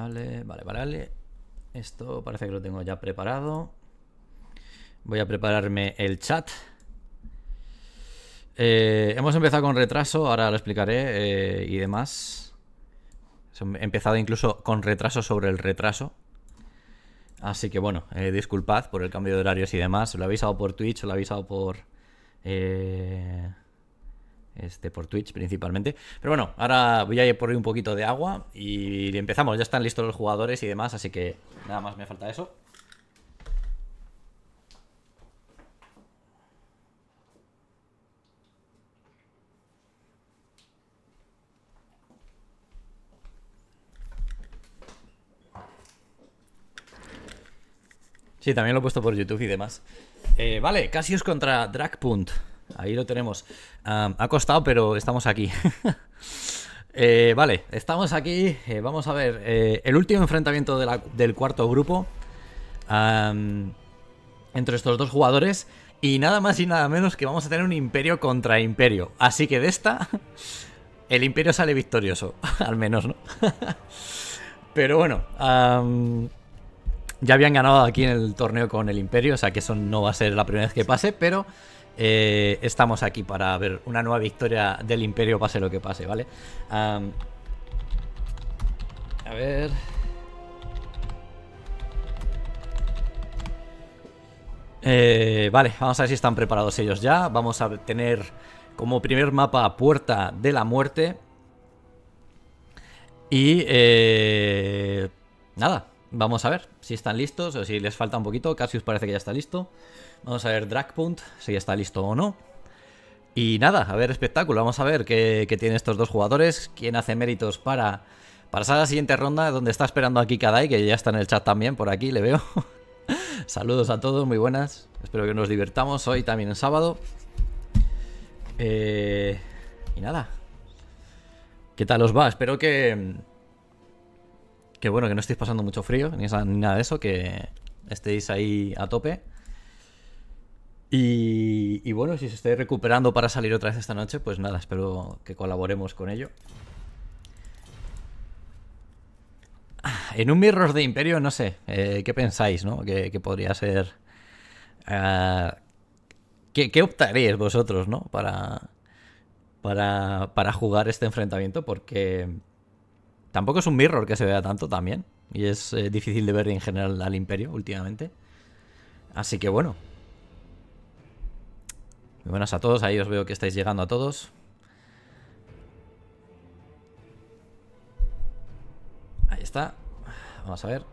Vale, vale, vale. Esto parece que lo tengo ya preparado. Voy a prepararme el chat. Eh, hemos empezado con retraso, ahora lo explicaré eh, y demás. He empezado incluso con retraso sobre el retraso. Así que bueno, eh, disculpad por el cambio de horarios y demás. Lo he avisado por Twitch, lo he avisado por... Eh, este, por Twitch principalmente. Pero bueno, ahora voy a ir por un poquito de agua y empezamos. Ya están listos los jugadores y demás, así que nada más me falta eso. Sí, también lo he puesto por YouTube y demás. Eh, vale, Casius contra Dragpunt. Ahí lo tenemos. ha costado, pero estamos aquí. Eh, vale, estamos aquí. Eh, vamos a ver. Eh, el último enfrentamiento del cuarto grupo. entre estos dos jugadores. Y nada más y nada menos que vamos a tener un imperio contra imperio. Así que de esta, el imperio sale victorioso. Al menos, ¿no? pero bueno. ya habían ganado aquí en el torneo con el imperio. O sea que eso no va a ser la primera vez que pase. Pero eh, estamos aquí para ver una nueva victoria del Imperio, pase lo que pase, ¿vale? a ver... Eh, vale, vamos a ver si están preparados ellos ya. Vamos a tener como primer mapa Puerta de la Muerte. Y... Eh, nada, Vamos a ver si están listos o si les falta un poquito. Cassius parece que ya está listo. Vamos a ver Dragpunt, si ya está listo o no. Y nada, a ver espectáculo. Vamos a ver qué, tienen estos dos jugadores. Quién hace méritos para pasar a la siguiente ronda, donde está esperando aquí y que ya está en el chat también, por aquí le veo. Saludos a todos, muy buenas. Espero que nos divertamos hoy también en sábado. Eh, y nada. ¿Qué tal os va? Espero que, que bueno, que no estéis pasando mucho frío, ni, nada de eso, que estéis ahí a tope. Y, bueno, si se estáis recuperando para salir otra vez esta noche, pues nada, espero que colaboremos con ello. Ah, en un Mirror de Imperio, no sé, eh, ¿qué pensáis, no? Que, podría ser... Ah, ¿qué, ¿Qué vosotros, no? Para, para, para jugar este enfrentamiento, porque Tampoco es un mirror que se vea tanto también. Y es eh, difícil de ver en general al imperio últimamente. Así que bueno. Muy buenas a todos. Ahí os veo que estáis llegando a todos. Ahí está. Vamos a ver.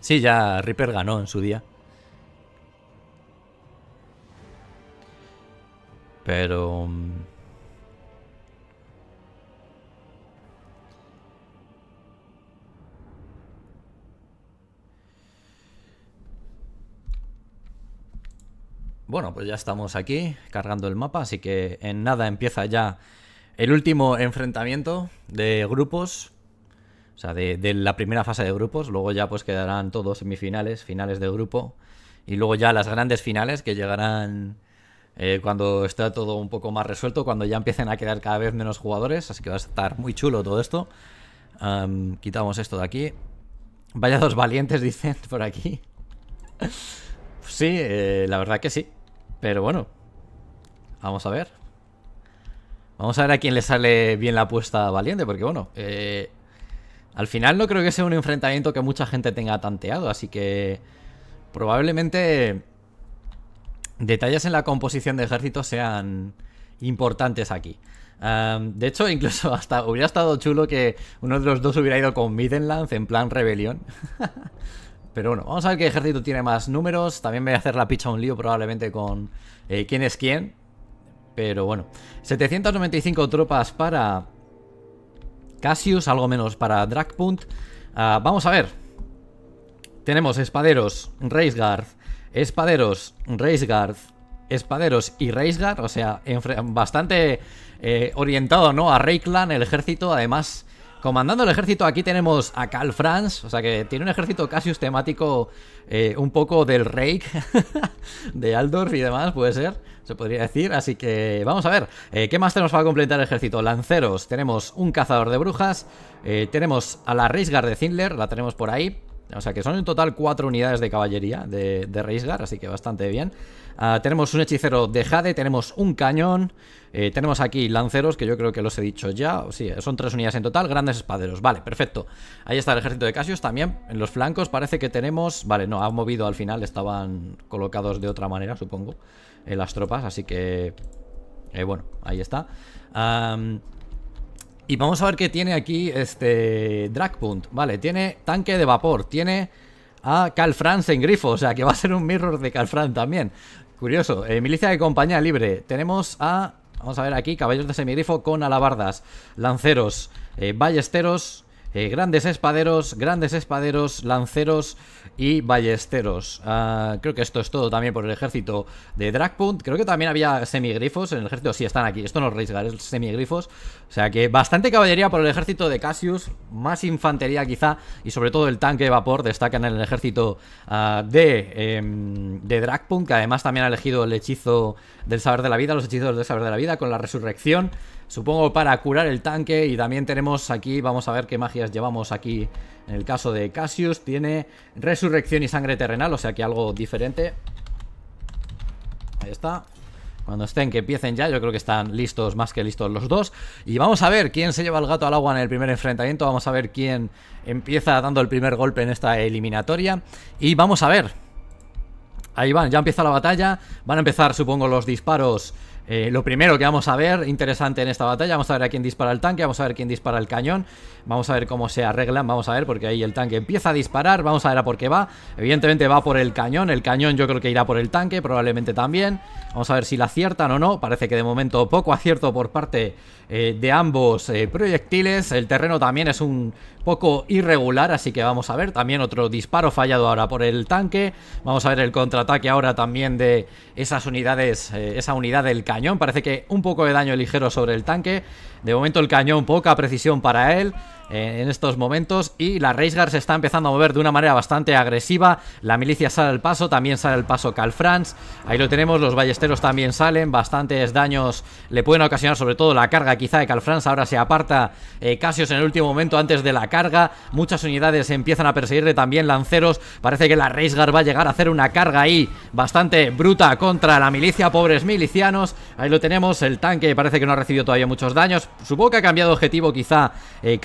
Sí, ya Reaper ganó en su día. Pero... Mm, bueno, pues ya estamos aquí cargando el mapa, así que en nada empieza ya el último enfrentamiento de grupos, o sea, de, la primera fase de grupos, luego ya pues quedarán todos semifinales, finales de grupo, y luego ya las grandes finales que llegarán eh, cuando está todo un poco más resuelto, cuando ya empiecen a quedar cada vez menos jugadores, así que va a estar muy chulo todo esto. quitamos esto de aquí. Vaya dos valientes, dicen por aquí. sí, eh, la verdad que sí. Pero bueno, vamos a ver. Vamos a ver a quién le sale bien la apuesta valiente, porque bueno, eh, al final no creo que sea un enfrentamiento que mucha gente tenga tanteado, así que probablemente detalles en la composición de ejército sean importantes aquí. de hecho, incluso hasta hubiera estado chulo que uno de los dos hubiera ido con Lance en plan rebelión. Pero bueno, vamos a ver qué ejército tiene más números. También voy a hacer la picha un lío probablemente con eh, quién es quién. Pero bueno, 795 tropas para Cassius, algo menos para Dragpunt. Ah, vamos a ver. Tenemos espaderos, Reisgarth. Espaderos, Reisgard, Espaderos y Reisgard, o sea, bastante eh, orientado, ¿no? A Reiklan, el ejército, además... Comandando el ejército, aquí tenemos a Cal Franz, o sea que tiene un ejército casi temático eh, un poco del Rey de Aldorf y demás, puede ser, se podría decir. Así que vamos a ver, eh, ¿qué más tenemos para completar el ejército? Lanceros, tenemos un cazador de brujas, tenemos a la Reisgard de Zindler, la tenemos por ahí, o sea que son en total cuatro unidades de caballería de, de Reisgar, así que bastante bien. Ah, tenemos un hechicero de Jade, tenemos un cañón, eh, tenemos aquí lanceros, que yo creo que los he dicho ya. Sí, son tres unidades en total, grandes espaderos. Vale, perfecto. Ahí está el ejército de Casios también. En los flancos parece que tenemos... Vale, no, ha movido al final, estaban colocados de otra manera, supongo, en eh, las tropas, así que... Eh, bueno, ahí está. Y vamos a ver qué tiene aquí este Dragpunt. Vale, tiene tanque de vapor, tiene a Calfrance en grifo, o sea que va a ser un mirror de Calfran también. Curioso, eh, milicia de compañía libre. Tenemos a, vamos a ver aquí, caballos de semigrifo con alabardas, lanceros, eh, ballesteros, eh, grandes espaderos, grandes espaderos, lanceros y ballesteros. Ah, creo que esto es todo también por el ejército de Dragpunt. Creo que también había semigrifos en el ejército. Sí, están aquí. Esto no es Reisgar, es semigrifos. O sea que bastante caballería por el ejército de Cassius. Más infantería quizá. Y sobre todo el tanque de vapor destacan en el ejército ah, de, eh, de Que además también ha elegido el hechizo del saber de la vida, los hechizos del saber de la vida con la resurrección supongo para curar el tanque y también tenemos aquí, vamos a ver qué magias llevamos aquí en el caso de Cassius, tiene resurrección y sangre terrenal, o sea que algo diferente. Ahí está. Cuando estén, que empiecen ya, yo creo que están listos, más que listos los dos. Y vamos a ver quién se lleva el gato al agua en el primer enfrentamiento, vamos a ver quién empieza dando el primer golpe en esta eliminatoria. Y vamos a ver Ahí van, ya empieza la batalla Van a empezar, supongo, los disparos eh, lo primero que vamos a ver, interesante en esta batalla, vamos a ver a quién dispara el tanque, vamos a ver quién dispara el cañón, vamos a ver cómo se arreglan, vamos a ver, porque ahí el tanque empieza a disparar, vamos a ver a por qué va, evidentemente va por el cañón, el cañón yo creo que irá por el tanque, probablemente también, vamos a ver si la aciertan o no, parece que de momento poco acierto por parte eh, de ambos eh, proyectiles, el terreno también es un poco irregular, así que vamos a ver. También otro disparo fallado ahora por el tanque. Vamos a ver el contraataque ahora también de esas unidades, eh, esa unidad del cañón. Parece que un poco de daño ligero sobre el tanque. De momento el cañón, poca precisión para él en estos momentos y la Reisgar se está empezando a mover de una manera bastante agresiva, la milicia sale al paso, también sale al paso Calfrance ahí lo tenemos, los ballesteros también salen, bastantes daños le pueden ocasionar sobre todo la carga quizá de Calfrance ahora se aparta Cassius eh, Casios en el último momento antes de la carga, muchas unidades empiezan a perseguirle también lanceros, parece que la Reisgar va a llegar a hacer una carga ahí bastante bruta contra la milicia, pobres milicianos, ahí lo tenemos, el tanque parece que no ha recibido todavía muchos daños, supongo que ha cambiado objetivo quizá eh,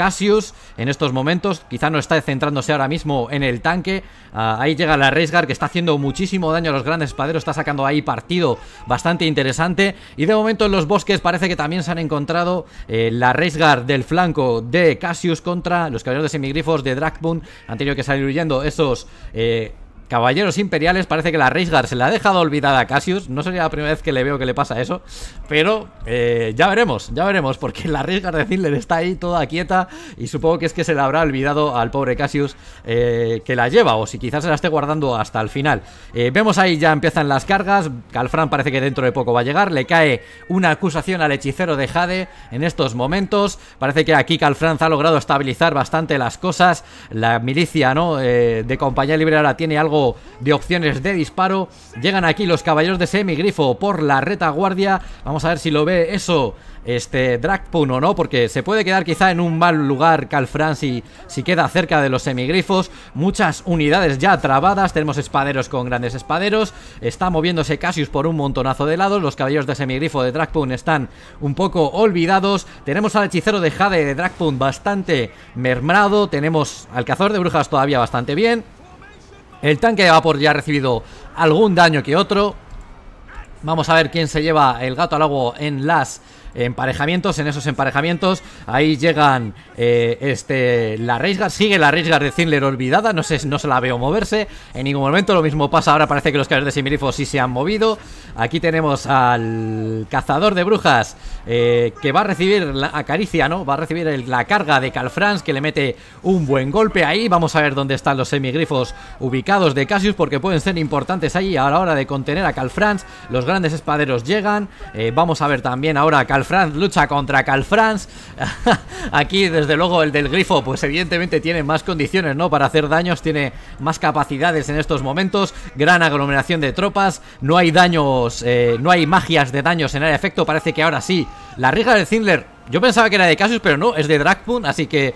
en estos momentos. Quizá no está centrándose ahora mismo en el tanque. Ah, ahí llega la Reisgar que está haciendo muchísimo daño a los grandes espaderos. Está sacando ahí partido bastante interesante. Y de momento en los bosques parece que también se han encontrado eh, la Reisgar del flanco de Cassius contra los caballeros de semigrifos de Dragboon. Han tenido que salir huyendo esos... Eh, Caballeros Imperiales, parece que la Reisgar se la ha dejado olvidada a Cassius. No sería la primera vez que le veo que le pasa eso. Pero eh, ya veremos, ya veremos, porque la Reisgar de Zindler está ahí toda quieta. Y supongo que es que se la habrá olvidado al pobre Cassius eh, que la lleva, o si quizás se la esté guardando hasta el final. Eh, vemos ahí ya empiezan las cargas. Calfran parece que dentro de poco va a llegar. Le cae una acusación al hechicero de Jade en estos momentos. Parece que aquí Calfran ha logrado estabilizar bastante las cosas. La milicia ¿no? de compañía libre ahora tiene algo de opciones de disparo. Llegan aquí los caballeros de semigrifo por la retaguardia. Vamos a ver si lo ve eso este Dragpun o no, porque se puede quedar quizá en un mal lugar Calfran si, si queda cerca de los semigrifos. Muchas unidades ya trabadas, tenemos espaderos con grandes espaderos, está moviéndose Cassius por un montonazo de lados, los caballeros de semigrifo de Dragpun están un poco olvidados, tenemos al hechicero de Jade de Dragpun bastante mermado, tenemos al cazador de brujas todavía bastante bien, el tanque de vapor ya ha recibido algún daño que otro. Vamos a ver quién se lleva el gato al agua en las emparejamientos. En esos emparejamientos, ahí llegan eh, este, la Reisgar. Sigue la Reisgar de Zindler olvidada. No, sé, no se la veo moverse en ningún momento. Lo mismo pasa ahora. Parece que los caballos de semigrifos sí se han movido. Aquí tenemos al cazador de brujas eh, que va a recibir la acaricia, ¿no? Va a recibir la carga de Calfrans que le mete un buen golpe ahí. Vamos a ver dónde están los semigrifos ubicados de Cassius porque pueden ser importantes ahí a la hora de contener a Calfrans. Los grandes espaderos llegan. Eh, vamos a ver también ahora a Calfrans Franz lucha contra Calfranz. Aquí, desde luego, el del grifo, pues evidentemente tiene más condiciones, ¿no? Para hacer daños, tiene más capacidades en estos momentos. Gran aglomeración de tropas. No hay daños, eh, no hay magias de daños en el efecto. Parece que ahora sí. La riga del Zindler, yo pensaba que era de Casus, pero no, es de Dragpun, así que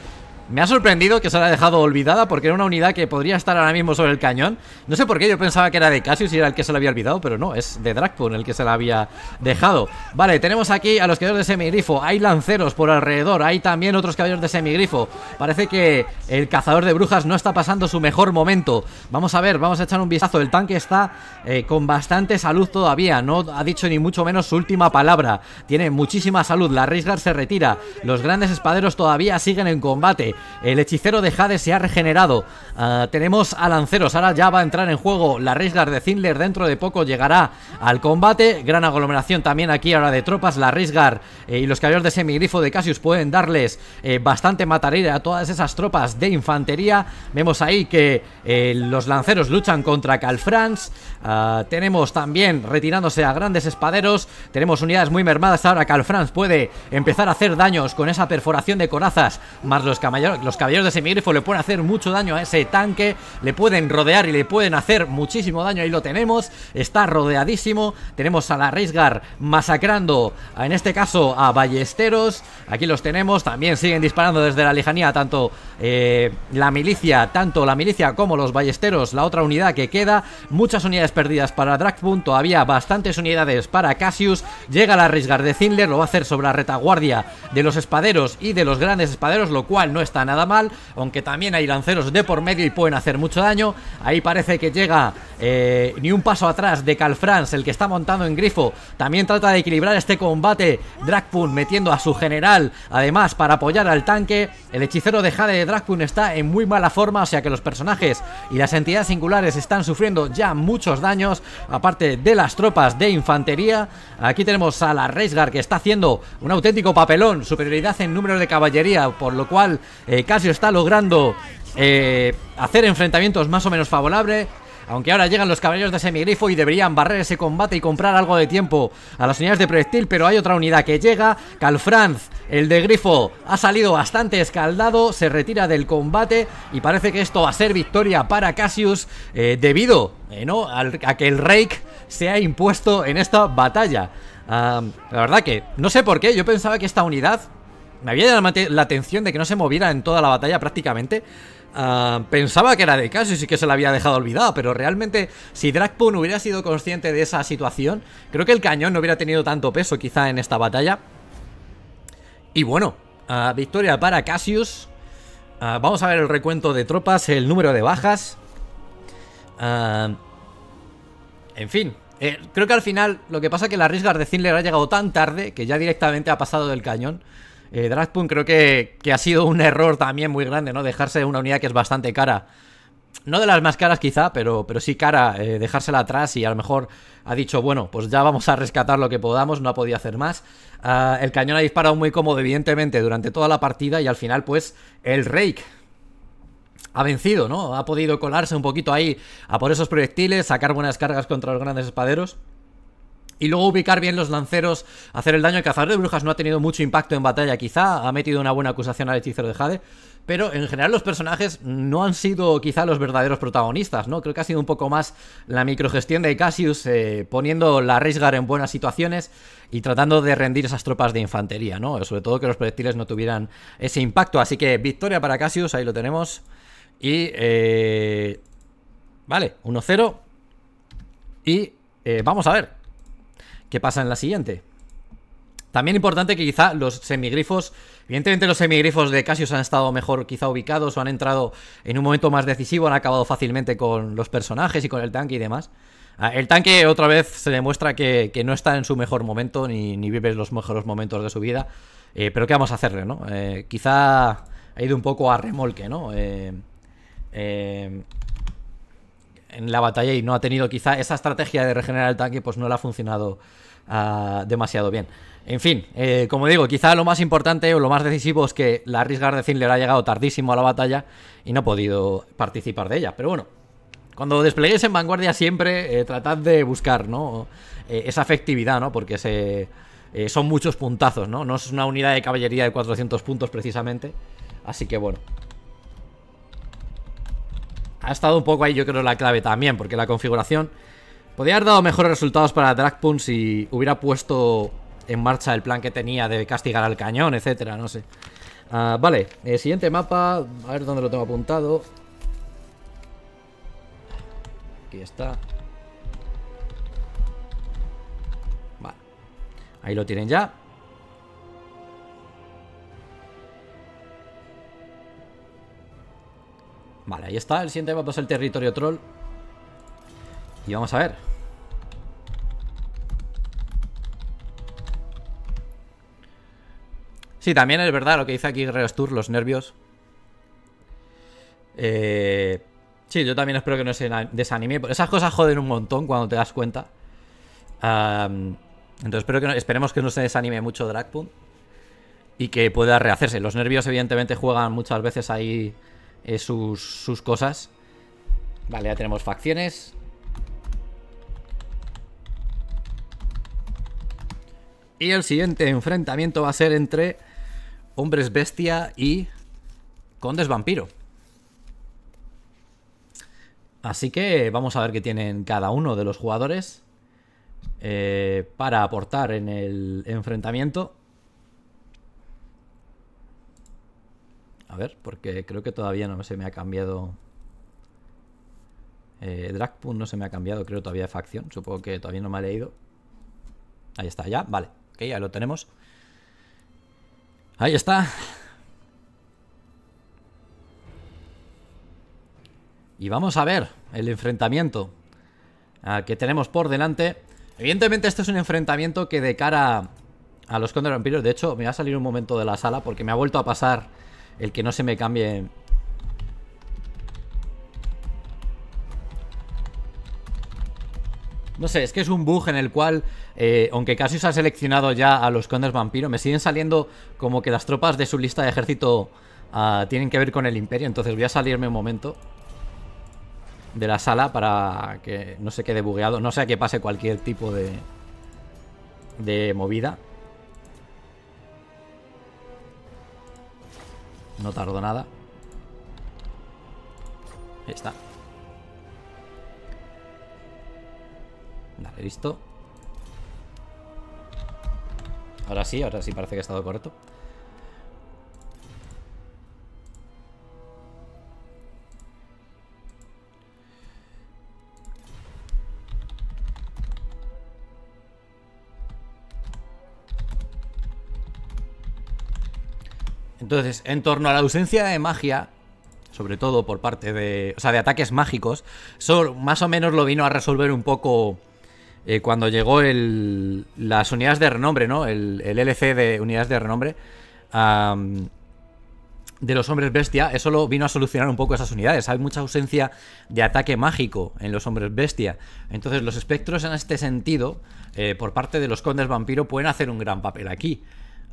me ha sorprendido que se la haya dejado olvidada porque era una unidad que podría estar ahora mismo sobre el cañón. No sé por qué, yo pensaba que era de Cassius y era el que se la había olvidado, pero no, es de En el que se la había dejado. Vale, tenemos aquí a los caballeros de semigrifo. Hay lanceros por alrededor, hay también otros caballeros de semigrifo. Parece que el cazador de brujas no está pasando su mejor momento. Vamos a ver, vamos a echar un vistazo. El tanque está eh, con bastante salud todavía, no ha dicho ni mucho menos su última palabra. Tiene muchísima salud, la Risgar se retira. Los grandes espaderos todavía siguen en combate. El hechicero de Jade se ha regenerado. Ah, tenemos a lanceros. Ahora ya va a entrar en juego la Risgar de Zindler. Dentro de poco llegará al combate. Gran aglomeración también aquí ahora de tropas. La Risgar eh, y los caballeros de semigrifo de Cassius pueden darles eh, bastante mataría a todas esas tropas de infantería. Vemos ahí que eh, los lanceros luchan contra Calfrans. Ah, tenemos también retirándose a grandes espaderos. Tenemos unidades muy mermadas. Ahora Calfrans puede empezar a hacer daños con esa perforación de corazas. Más los los caballeros de semigrifo le pueden hacer mucho daño a ese tanque, le pueden rodear y le pueden hacer muchísimo daño, ahí lo tenemos, está rodeadísimo, tenemos a la Reisgar masacrando, en este caso a Ballesteros, aquí los tenemos, también siguen disparando desde la lejanía tanto eh, la milicia, tanto la milicia como los Ballesteros, la otra unidad que queda, muchas unidades perdidas para punto todavía bastantes unidades para Cassius, llega la Reisgar de Zindler, lo va a hacer sobre la retaguardia de los espaderos y de los grandes espaderos, lo cual no está nada mal, aunque también hay lanceros de por medio y pueden hacer mucho daño. Ahí parece que llega eh, ni un paso atrás de Calfrans, el que está montando en grifo. También trata de equilibrar este combate Dragpun metiendo a su general, además para apoyar al tanque. El hechicero de Jade de Dragpun está en muy mala forma, o sea que los personajes y las entidades singulares están sufriendo ya muchos daños, aparte de las tropas de infantería. Aquí tenemos a la Reisgar que está haciendo un auténtico papelón, superioridad en número de caballería, por lo cual eh, Cassius está logrando eh, hacer enfrentamientos más o menos favorables. Aunque ahora llegan los caballeros de semigrifo y deberían barrer ese combate y comprar algo de tiempo a las unidades de proyectil, pero hay otra unidad que llega. Calfranz, el de grifo, ha salido bastante escaldado, se retira del combate y parece que esto va a ser victoria para Cassius eh, debido ¿no? a que el Rake se ha impuesto en esta batalla. Ah, la verdad que no sé por qué, yo pensaba que esta unidad me había llamado la atención de que no se moviera en toda la batalla prácticamente. Ah, pensaba que era de caso y que se la había dejado olvidada, pero realmente si Dragpun hubiera sido consciente de esa situación, creo que el cañón no hubiera tenido tanto peso quizá en esta batalla. Y bueno, ah, victoria para Cassius. Ah, vamos a ver el recuento de tropas, el número de bajas. en fin, eh, creo que al final lo que pasa es que la Risgar de Zinler ha llegado tan tarde que ya directamente ha pasado del cañón. Eh, creo que, ha sido un error también muy grande, ¿no? Dejarse una unidad que es bastante cara. No de las más caras quizá, pero, pero sí cara, eh, dejársela atrás y a lo mejor ha dicho, bueno, pues ya vamos a rescatar lo que podamos, no ha podido hacer más. Ah, el cañón ha disparado muy cómodo, evidentemente, durante toda la partida y al final, pues, el rake ha vencido, ¿no? Ha podido colarse un poquito ahí a por esos proyectiles, sacar buenas cargas contra los grandes espaderos. Y luego ubicar bien los lanceros, hacer el daño. El cazador de brujas no ha tenido mucho impacto en batalla, quizá. Ha metido una buena acusación al hechicero de Jade. Pero en general los personajes no han sido quizá los verdaderos protagonistas, ¿no? Creo que ha sido un poco más la microgestión de Cassius eh, poniendo la Reisgar en buenas situaciones y tratando de rendir esas tropas de infantería, ¿no? Sobre todo que los proyectiles no tuvieran ese impacto. Así que victoria para Cassius, ahí lo tenemos. Y... Eh, vale, 1-0. Y eh, vamos a ver ¿Qué pasa en la siguiente? También importante que quizá los semigrifos, evidentemente los semigrifos de Cassius han estado mejor quizá ubicados o han entrado en un momento más decisivo, han acabado fácilmente con los personajes y con el tanque y demás. Ah, el tanque otra vez se demuestra que, no está en su mejor momento ni, vive los mejores momentos de su vida, eh, pero ¿qué vamos a hacerle? No? Eh, quizá ha ido un poco a remolque, ¿no? Eh, eh en la batalla y no ha tenido quizá esa estrategia de regenerar el tanque, pues no le ha funcionado ah, demasiado bien. En fin, eh, como digo, quizá lo más importante o lo más decisivo es que la Risgar de Le ha llegado tardísimo a la batalla y no ha podido participar de ella. Pero bueno, cuando despleguéis en vanguardia siempre eh, tratad de buscar ¿no? Eh, esa efectividad, ¿no? porque son muchos puntazos, ¿no? no es una unidad de caballería de 400 puntos precisamente. Así que bueno, ha estado un poco ahí yo creo la clave también, porque la configuración podría haber dado mejores resultados para Dragpun si hubiera puesto en marcha el plan que tenía de castigar al cañón, etcétera, no sé. Ah, vale, eh, siguiente mapa, a ver dónde lo tengo apuntado. Aquí está. Vale. Ahí lo tienen ya. Vale, ahí está. El siguiente mapa es el territorio troll. Y vamos a ver. Sí, también es verdad lo que dice aquí Reostur, los nervios. Eh, sí, yo también espero que no se desanime. Esas cosas joden un montón cuando te das cuenta. entonces espero que esperemos que no se desanime mucho Dragpunt y que pueda rehacerse. Los nervios evidentemente juegan muchas veces ahí eh, sus, cosas. Vale, ya tenemos facciones. Y el siguiente enfrentamiento va a ser entre hombres bestia y condes vampiro. Así que vamos a ver qué tienen cada uno de los jugadores eh, para aportar en el enfrentamiento. A ver, porque creo que todavía no se me ha cambiado. Eh, no se me ha cambiado, creo todavía de facción. Supongo que todavía no me ha leído. Ahí está, ya, vale. Ok, ya lo tenemos. Ahí está. Y vamos a ver el enfrentamiento ah, que tenemos por delante. Evidentemente esto es un enfrentamiento que de cara a los Condor Vampiros... De hecho, me va a salir un momento de la sala porque me ha vuelto a pasar el que no se me cambie... No sé, es que es un bug en el cual, eh, aunque aunque se ha seleccionado ya a los condes vampiro, me siguen saliendo como que las tropas de su lista de ejército ah, tienen que ver con el imperio, entonces voy a salirme un momento de la sala para que no se quede bugueado, no sea que pase cualquier tipo de, de movida. No tardó nada. Ahí está. Dale, listo. Ahora sí, ahora sí parece que ha estado correcto. Entonces, en torno a la ausencia de magia, sobre todo por parte de. O sea, de ataques mágicos, eso más o menos lo vino a resolver un poco. Eh, cuando llegó el, las unidades de renombre, ¿no? El, LC de unidades de renombre de los hombres bestia, eso lo vino a solucionar un poco esas unidades. Hay mucha ausencia de ataque mágico en los hombres bestia. Entonces los espectros en este sentido, eh, por parte de los condes vampiro, pueden hacer un gran papel aquí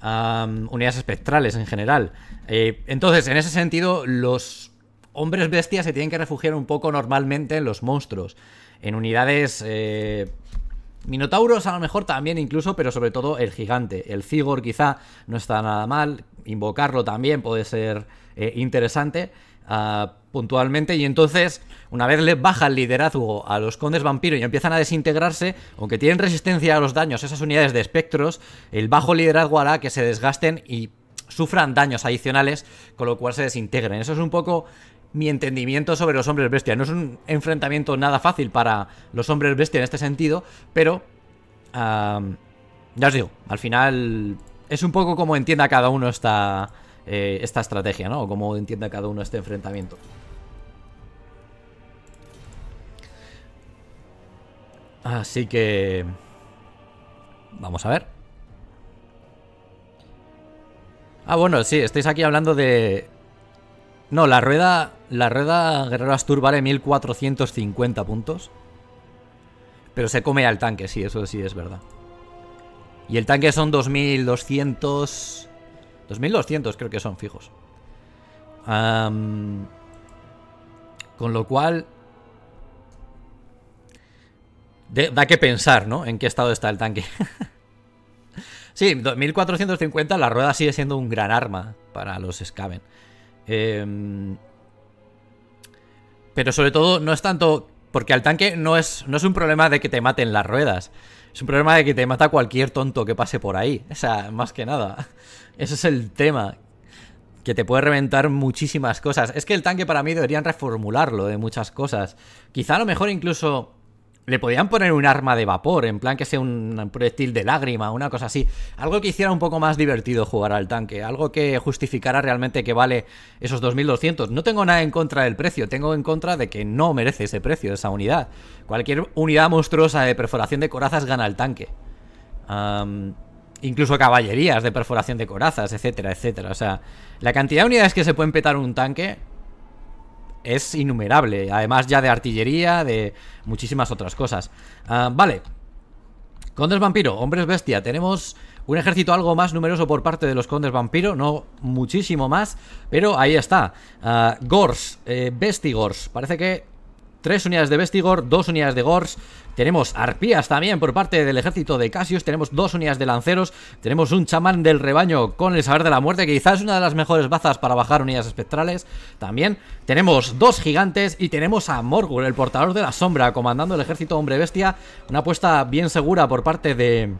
unidades espectrales en general. Eh, entonces, en ese sentido, los hombres bestias se tienen que refugiar un poco normalmente en los monstruos, en unidades... Eh, minotauros a lo mejor también incluso, pero sobre todo el gigante. El zigor quizá no está nada mal, invocarlo también puede ser eh, interesante, puntualmente. Y entonces, una vez le baja el liderazgo a los condes vampiro y empiezan a desintegrarse, aunque tienen resistencia a los daños esas unidades de espectros, el bajo liderazgo hará que se desgasten y sufran daños adicionales, con lo cual se desintegren. Eso es un poco mi entendimiento sobre los hombres bestia. No es un enfrentamiento nada fácil para los hombres bestia en este sentido, pero... Ah, ya os digo, al final es un poco como entienda cada uno esta, eh, esta estrategia, ¿no? O cómo entienda cada uno este enfrentamiento. Así que... Vamos a ver. Ah, bueno, sí, estáis aquí hablando de... No, la rueda... La rueda Guerrero Astur vale 1450 puntos. Pero se come al tanque, sí, eso sí es verdad. Y el tanque son 2200... 2200 creo que son fijos. con lo cual... da que pensar, ¿no? En qué estado está el tanque. sí, 2450 la rueda sigue siendo un gran arma para los Scaven. Em, pero sobre todo no es tanto... Porque al tanque no es, no es un problema de que te maten las ruedas. Es un problema de que te mata cualquier tonto que pase por ahí. O sea, más que nada. Ese es el tema. Que te puede reventar muchísimas cosas. Es que el tanque para mí deberían reformularlo de muchas cosas. Quizá a lo mejor incluso le podían poner un arma de vapor, en plan que sea un proyectil de lágrima, una cosa así. Algo que hiciera un poco más divertido jugar al tanque, algo que justificara realmente que vale esos 2.200. No tengo nada en contra del precio, tengo en contra de que no merece ese precio, esa unidad. Cualquier unidad monstruosa de perforación de corazas gana el tanque. incluso caballerías de perforación de corazas, etcétera, etcétera. O sea, la cantidad de unidades que se pueden petar un tanque es innumerable, además ya de artillería, de muchísimas otras cosas. Ah, vale. Condes vampiro, hombres bestia, tenemos un ejército algo más numeroso por parte de los condes vampiro, no muchísimo más, pero ahí está. Ah, Gors, eh, Bestigors, parece que Tres unidades de Vestigor, dos unidades de Gors, tenemos arpías también por parte del ejército de casios tenemos dos unidades de lanceros, tenemos un chamán del rebaño con el saber de la muerte, que quizás es una de las mejores bazas para bajar unidades espectrales. También tenemos dos gigantes y tenemos a Morgul, el portador de la sombra, comandando el ejército hombre bestia. Una apuesta bien segura por parte de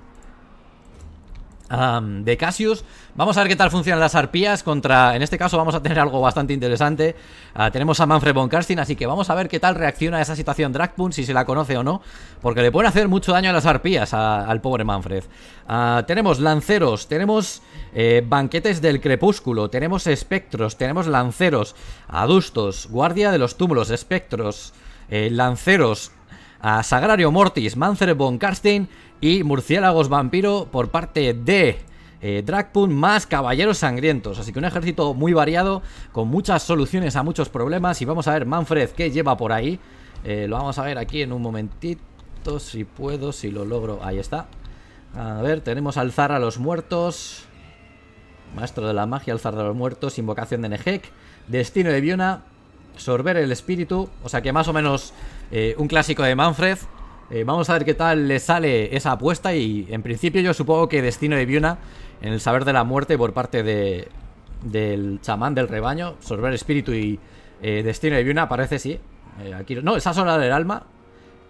de Cassius. Vamos a ver qué tal funcionan las arpías contra... En este caso vamos a tener algo bastante interesante. Ah, tenemos a Manfred von Karstein, así que vamos a ver qué tal reacciona a esa situación Dragpun, si se la conoce o no. Porque le pueden hacer mucho daño a las arpías al pobre Manfred. Ah, tenemos lanceros, tenemos eh, banquetes del crepúsculo, tenemos espectros, tenemos lanceros, adustos, guardia de los túmulos, espectros, eh, lanceros, a ah, Sagrario Mortis, Manfred von Karstein y Murciélagos Vampiro por parte de... Eh, más Caballeros Sangrientos. Así que un ejército muy variado, con muchas soluciones a muchos problemas. Y vamos a ver Manfred que lleva por ahí. Eh, lo vamos a ver aquí en un momentito, si puedo, si lo logro. Ahí está. A ver, tenemos alzar a los muertos. Maestro de la magia, alzar a los muertos, invocación de Nehek destino de Biona, sorber el espíritu. O sea que más o menos eh, un clásico de Manfred. Eh, vamos a ver qué tal le sale esa apuesta y en principio yo supongo que Destino de Viuna en el saber de la muerte por parte de, del chamán del rebaño, Sorber Espíritu y eh, Destino de Viuna parece sí. Eh, aquí, no, esa sola del alma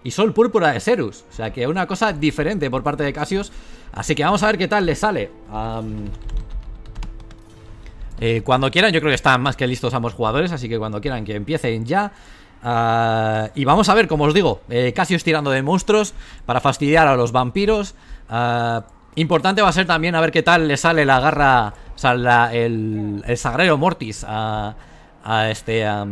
y Sol Púrpura de Serus. O sea que una cosa diferente por parte de Cassius. Así que vamos a ver qué tal le sale. cuando quieran, yo creo que están más que listos ambos jugadores, así que cuando quieran que empiecen ya. Ah, y vamos a ver, como os digo, eh, tirando de monstruos para fastidiar a los vampiros. Ah, importante va a ser también a ver qué tal le sale la garra, o el, el, sagrero Mortis a, este a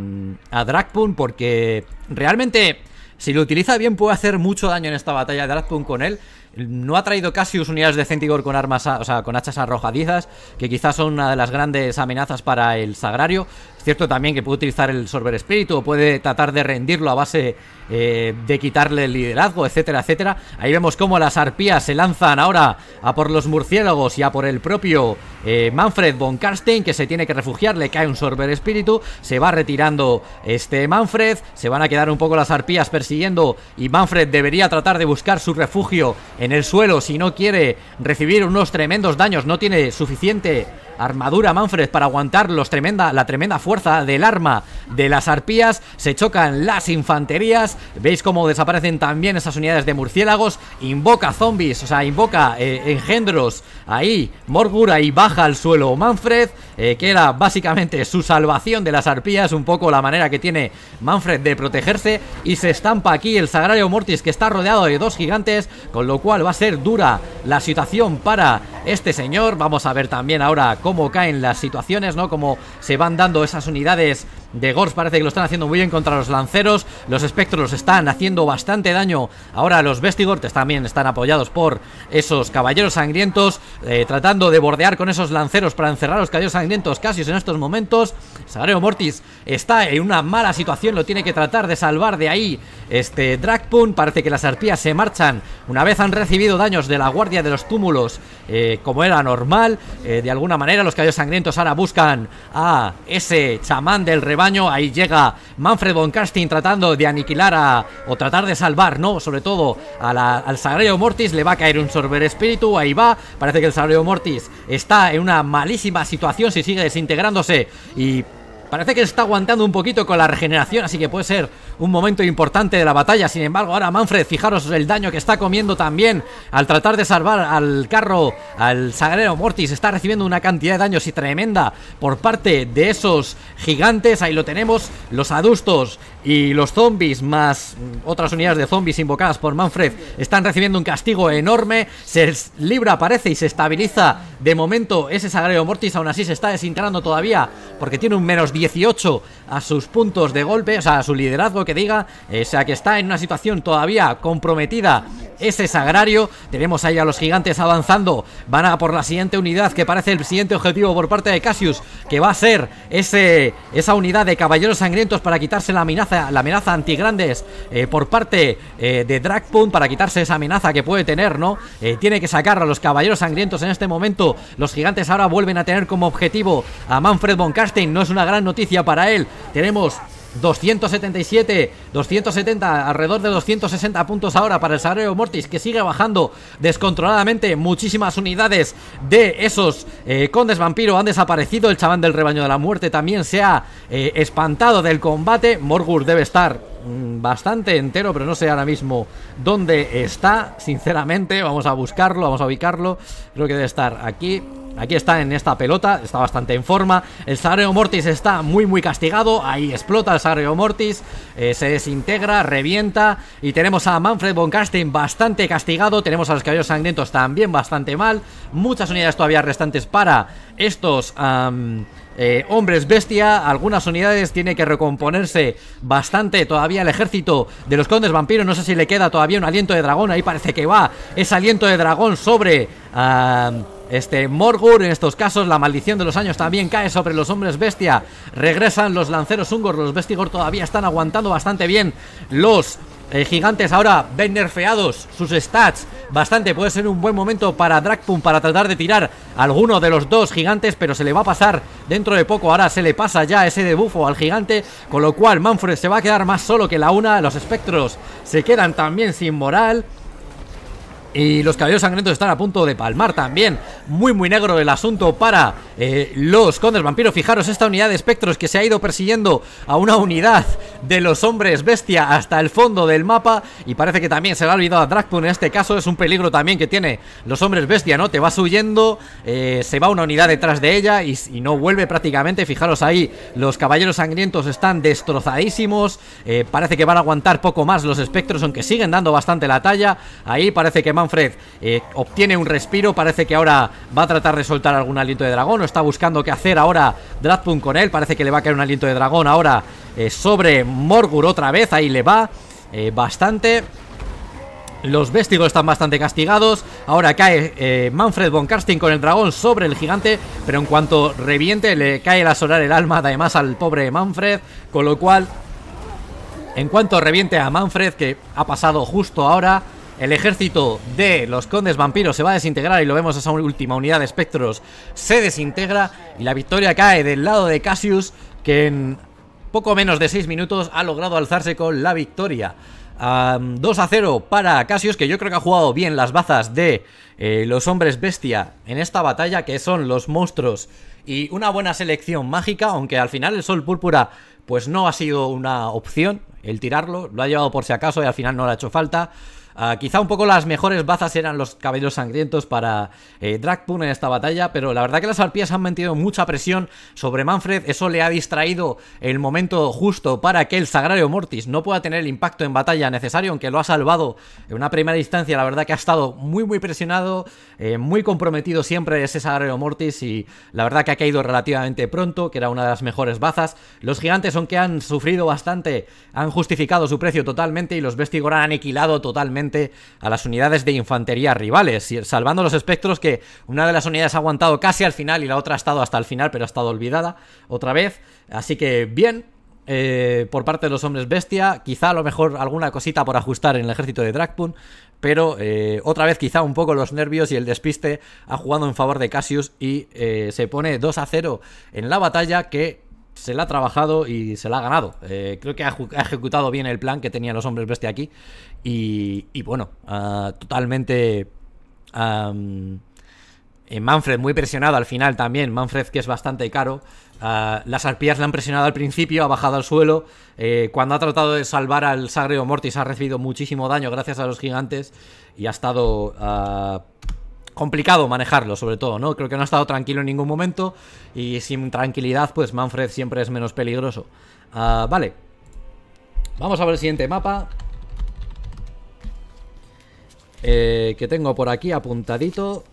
Dragpun, porque realmente si lo utiliza bien puede hacer mucho daño en esta batalla. Dragpun con él no ha traído Cassius unidades de Centigor con armas, o sea, con hachas arrojadizas, que quizás son una de las grandes amenazas para el Sagrario. Cierto también que puede utilizar el Sorber Espíritu puede tratar de rendirlo a base eh, de quitarle el liderazgo, etcétera, etcétera. Ahí vemos cómo las arpías se lanzan ahora a por los murciélagos y a por el propio eh, Manfred von Karstein que se tiene que refugiar. Le cae un Sorber Espíritu, se va retirando este Manfred, se van a quedar un poco las arpías persiguiendo y Manfred debería tratar de buscar su refugio en el suelo si no quiere recibir unos tremendos daños. No tiene suficiente armadura Manfred para aguantar los tremenda, la tremenda fuerza del arma de las arpías, se chocan las infanterías, veis cómo desaparecen también esas unidades de murciélagos, invoca zombies, o sea, invoca eh, engendros, ahí Morgura y baja al suelo Manfred, eh, que era básicamente su salvación de las arpías, un poco la manera que tiene Manfred de protegerse, y se estampa aquí el Sagrario Mortis que está rodeado de dos gigantes, con lo cual va a ser dura la situación para este señor, vamos a ver también ahora cómo caen las situaciones, ¿no? Cómo se van dando esas unidades de Gors parece que lo están haciendo muy bien contra los lanceros. Los espectros están haciendo bastante daño. Ahora los Vestigortes también están apoyados por esos caballeros sangrientos. Eh, tratando de bordear con esos lanceros para encerrar a los caballeros sangrientos casi en estos momentos. Sagreo Mortis está en una mala situación. Lo tiene que tratar de salvar de ahí este Dragpun. Parece que las arpías se marchan. Una vez han recibido daños de la guardia de los túmulos. Eh, como era normal. Eh, de alguna manera los caballeros sangrientos ahora buscan a ese chamán del rebaño año, Ahí llega Manfred von Casting tratando de aniquilar a, o tratar de salvar, ¿no? Sobre todo al Sagreo Mortis. Le va a caer un sorber espíritu. Ahí va. Parece que el Sagreo Mortis está en una malísima situación si sigue desintegrándose. Y Parece que está aguantando un poquito con la regeneración, así que puede ser un momento importante de la batalla. Sin embargo, ahora Manfred, fijaros el daño que está comiendo también al tratar de salvar al carro, al sagrero Mortis. Está recibiendo una cantidad de daños y tremenda por parte de esos gigantes. Ahí lo tenemos, los adustos y los zombies más otras unidades de zombies invocadas por Manfred están recibiendo un castigo enorme. Se libra, aparece y se estabiliza de momento ese sagrero Mortis. Aún así se está desintegrando todavía porque tiene un menos 10 18 a sus puntos de golpe, o sea, a su liderazgo que diga, o eh, sea, que está en una situación todavía comprometida ese sagrario. Tenemos ahí a los gigantes avanzando, van a por la siguiente unidad que parece el siguiente objetivo por parte de Cassius, que va a ser ese, esa unidad de caballeros sangrientos para quitarse la amenaza, la amenaza antigrandes eh, por parte eh, de Dragpunt, para quitarse esa amenaza que puede tener, ¿no? tiene que sacar a los caballeros sangrientos en este momento. Los gigantes ahora vuelven a tener como objetivo a Manfred von Karstein, no es una gran noticia noticia para él. Tenemos 277, 270, alrededor de 260 puntos ahora para el Sagreo Mortis, que sigue bajando descontroladamente. Muchísimas unidades de esos eh, condes vampiro han desaparecido. El chabán del rebaño de la muerte también se ha eh, espantado del combate. Morgur debe estar mm, bastante entero, pero no sé ahora mismo dónde está, sinceramente. Vamos a buscarlo, vamos a ubicarlo. Creo que debe estar aquí. Aquí está en esta pelota, está bastante en forma. El Sagreo Mortis está muy muy castigado, ahí explota el Sagreo Mortis, eh, se desintegra, revienta y tenemos a Manfred von Kasten bastante castigado, tenemos a los caballos sangrientos también bastante mal, muchas unidades todavía restantes para estos... Eh, hombres bestia, algunas unidades tiene que recomponerse bastante todavía el ejército de los condes vampiros, no sé si le queda todavía un aliento de dragón, ahí parece que va ese aliento de dragón sobre... Este Morgur, en estos casos, la maldición de los años también cae sobre los hombres bestia. Regresan los lanceros Ungor, los bestigor todavía están aguantando bastante bien. Los eh, gigantes ahora ven nerfeados sus stats bastante. Puede ser un buen momento para Dragpun para tratar de tirar alguno de los dos gigantes, pero se le va a pasar dentro de poco. Ahora se le pasa ya ese debufo al gigante, con lo cual Manfred se va a quedar más solo que la una. Los espectros se quedan también sin moral. Y los caballeros sangrientos están a punto de palmar también. Muy, muy negro el asunto para eh, los condes vampiros. Fijaros esta unidad de espectros que se ha ido persiguiendo a una unidad de los hombres bestia hasta el fondo del mapa. Y parece que también se le ha olvidado a Dragpun. En este caso es un peligro también que tiene los hombres bestia, ¿no? Te vas huyendo, eh, se va una unidad detrás de ella y, no vuelve prácticamente. Fijaros ahí, los caballeros sangrientos están destrozadísimos. Eh, parece que van a aguantar poco más los espectros, aunque siguen dando bastante la talla. Ahí parece que más Manfred eh, obtiene un respiro, parece que ahora va a tratar de soltar algún aliento de dragón, o está buscando qué hacer ahora Dratpun con él, parece que le va a caer un aliento de dragón ahora eh, sobre Morgur otra vez, ahí le va eh, bastante... Los véstigos están bastante castigados. Ahora cae Manfred von Karsting con el dragón sobre el gigante. Pero en cuanto reviente, le cae la solar el alma además al pobre Manfred. Con lo cual, en cuanto reviente a Manfred, que ha pasado justo ahora, el ejército de los condes vampiros se va a desintegrar y lo vemos esa última unidad de espectros se desintegra y la victoria cae del lado de Cassius que en poco menos de 6 minutos ha logrado alzarse con la victoria. 2 a 0 para Cassius, que yo creo que ha jugado bien las bazas de eh, los hombres bestia en esta batalla, que son los monstruos y una buena selección mágica, aunque al final el sol púrpura pues no ha sido una opción el tirarlo, lo ha llevado por si acaso y al final no le ha hecho falta. Ah, quizá un poco las mejores bazas eran los cabellos sangrientos para eh, en esta batalla, pero la verdad que las arpías han metido mucha presión sobre Manfred, eso le ha distraído el momento justo para que el Sagrario Mortis no pueda tener el impacto en batalla necesario, aunque lo ha salvado en una primera instancia, la verdad que ha estado muy muy presionado, eh, muy comprometido siempre ese Sagrario Mortis y la verdad que ha caído relativamente pronto, que era una de las mejores bazas. Los gigantes, aunque han sufrido bastante, han justificado su precio totalmente y los Vestigor han aniquilado totalmente a las unidades de infantería rivales, salvando los espectros que una de las unidades ha aguantado casi al final y la otra ha estado hasta el final, pero ha estado olvidada otra vez. Así que bien, eh, por parte de los hombres bestia. Quizá a lo mejor alguna cosita por ajustar en el ejército de Dragpun. Pero eh, otra vez quizá un poco los nervios y el despiste ha jugado en favor de Cassius y eh, se pone 2 a 0 en la batalla que se la ha trabajado y se la ha ganado. Eh, creo que ha, ejecutado bien el plan que tenían los hombres bestia aquí. Y, bueno, ah, totalmente... Eh, Manfred muy presionado al final también. Manfred que es bastante caro. Ah, las arpías le han presionado al principio, ha bajado al suelo. Eh, cuando ha tratado de salvar al o Mortis ha recibido muchísimo daño gracias a los gigantes. Y ha estado ah, complicado manejarlo, sobre todo, ¿no? Creo que no ha estado tranquilo en ningún momento y sin tranquilidad, pues Manfred siempre es menos peligroso. Ah, vale. Vamos a ver el siguiente mapa. Eh, que tengo por aquí apuntadito.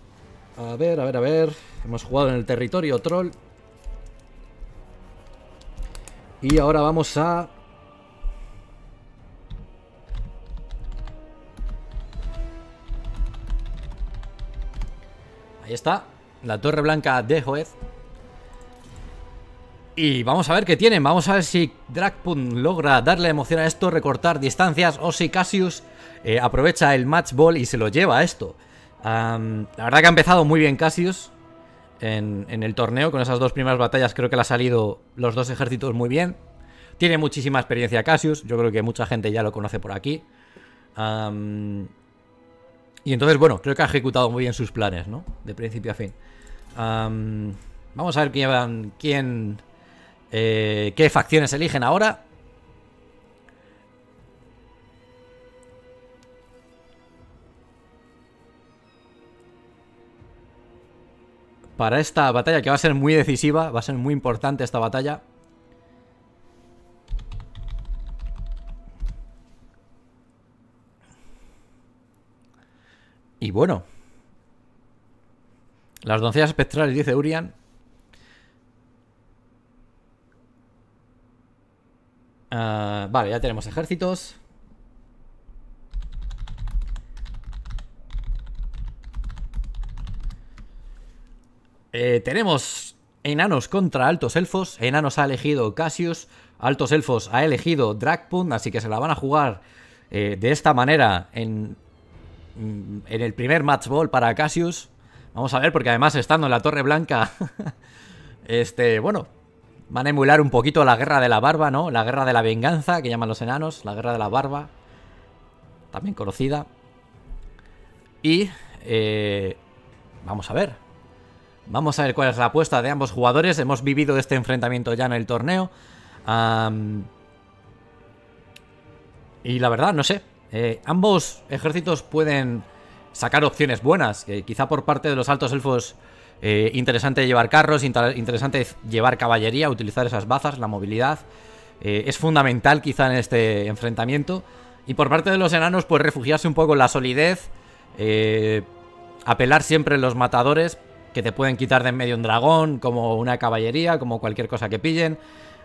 A ver, a ver, a ver. Hemos jugado en el territorio troll. Y ahora vamos a Ahí está, la torre blanca de Joez. Y vamos a ver qué tienen, vamos a ver si Dragpun logra darle emoción a esto, recortar distancias o si Cassius eh, aprovecha el match ball y se lo lleva a esto. la verdad que ha empezado muy bien Cassius en, el torneo, con esas dos primeras batallas creo que le ha salido los dos ejércitos muy bien. Tiene muchísima experiencia Cassius, yo creo que mucha gente ya lo conoce por aquí. Y entonces, bueno, creo que ha ejecutado muy bien sus planes, ¿no? De principio a fin. vamos a ver quién... quién eh, ¿Qué facciones eligen ahora? Para esta batalla, que va a ser muy decisiva, va a ser muy importante esta batalla. Y bueno. Las doncellas espectrales, dice Urian. Ah, vale, ya tenemos ejércitos. Eh, tenemos enanos contra altos elfos. Enanos ha elegido Cassius. Altos elfos ha elegido Dragpunt. Así que se la van a jugar eh, de esta manera en Mm, en el primer match ball para Cassius. Vamos a ver, porque además estando en la Torre Blanca, este, bueno, van a emular un poquito la guerra de la barba, ¿no? La guerra de la venganza, que llaman los enanos, la guerra de la barba, también conocida. Y, eh, vamos a ver. Vamos a ver cuál es la apuesta de ambos jugadores. Hemos vivido este enfrentamiento ya en el torneo. y la verdad, no sé. Eh, ambos ejércitos pueden sacar opciones buenas. quizá por parte de los altos elfos, eh, interesante llevar carros, interesante llevar caballería, utilizar esas bazas, la movilidad. Eh, es fundamental quizá en este enfrentamiento. Y por parte de los enanos, pues refugiarse un poco en la solidez. apelar siempre los matadores, que te pueden quitar de en medio un dragón, como una caballería, como cualquier cosa que pillen.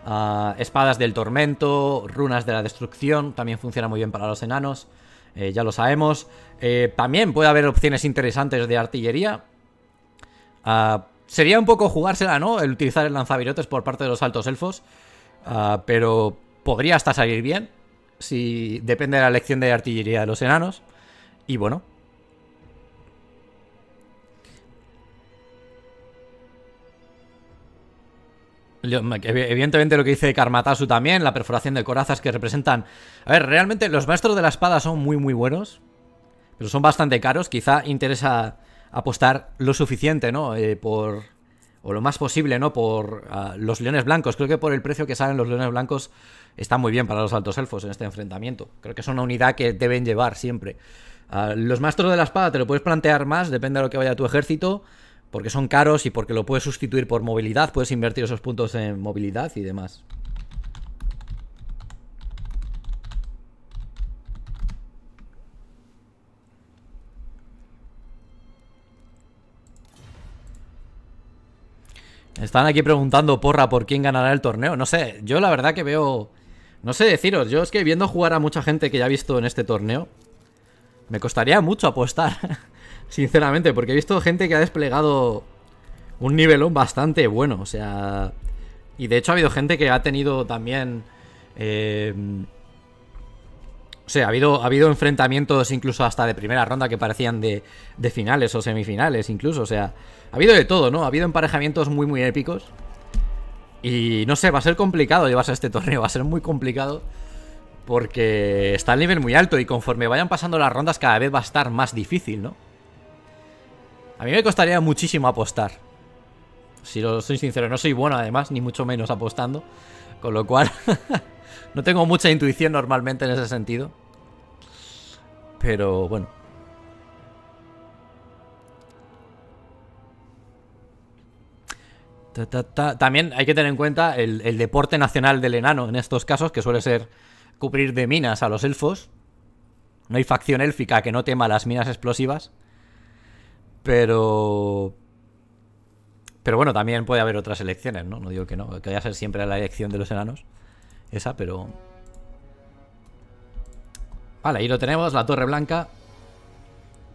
Ah, espadas del tormento, runas de la destrucción, también funciona muy bien para los enanos, eh, ya lo sabemos. Eh, también puede haber opciones interesantes de artillería. Ah, sería un poco jugársela, ¿no? El utilizar el lanzavirotes por parte de los altos elfos, ah, pero podría hasta salir bien, si depende de la elección de artillería de los enanos. Y bueno, Evidentemente lo que dice Karmatasu también, la perforación de corazas que representan... A ver, realmente los maestros de la espada son muy muy buenos, pero son bastante caros. Quizá interesa apostar lo suficiente, ¿no? Eh, por... O lo más posible, ¿no? Por ah, los leones blancos. Creo que por el precio que salen los leones blancos está muy bien para los altos elfos en este enfrentamiento. Creo que es una unidad que deben llevar siempre. Ah, los maestros de la espada te lo puedes plantear más, depende de lo que vaya tu ejército porque son caros y porque lo puedes sustituir por movilidad, puedes invertir esos puntos en movilidad y demás. Están aquí preguntando, porra, por quién ganará el torneo. No sé, yo la verdad que veo... No sé deciros, yo es que viendo jugar a mucha gente que ya he visto en este torneo, me costaría mucho apostar. Sinceramente, porque he visto gente que ha desplegado un nivel bastante bueno. O sea. Y de hecho ha habido gente que ha tenido también. Em, o sea, ha habido, ha habido enfrentamientos incluso hasta de primera ronda que parecían de, de finales o semifinales, incluso. O sea, ha habido de todo, ¿no? Ha habido emparejamientos muy, muy épicos. Y no sé, va a ser complicado llevarse a este torneo, va a ser muy complicado. Porque está el nivel muy alto y conforme vayan pasando las rondas cada vez va a estar más difícil, ¿no? A mí me costaría muchísimo apostar. Si lo soy sincero, no soy bueno además, ni mucho menos apostando. Con lo cual, no tengo mucha intuición normalmente en ese sentido. Pero bueno. También hay que tener en cuenta el, el deporte nacional del enano en estos casos, que suele ser cubrir de minas a los elfos. No hay facción élfica que no tema las minas explosivas. Pero. Pero bueno, también puede haber otras elecciones, ¿no? No digo que no, que vaya a ser siempre la elección de los enanos. Esa, pero. Vale, ahí lo tenemos, la Torre Blanca.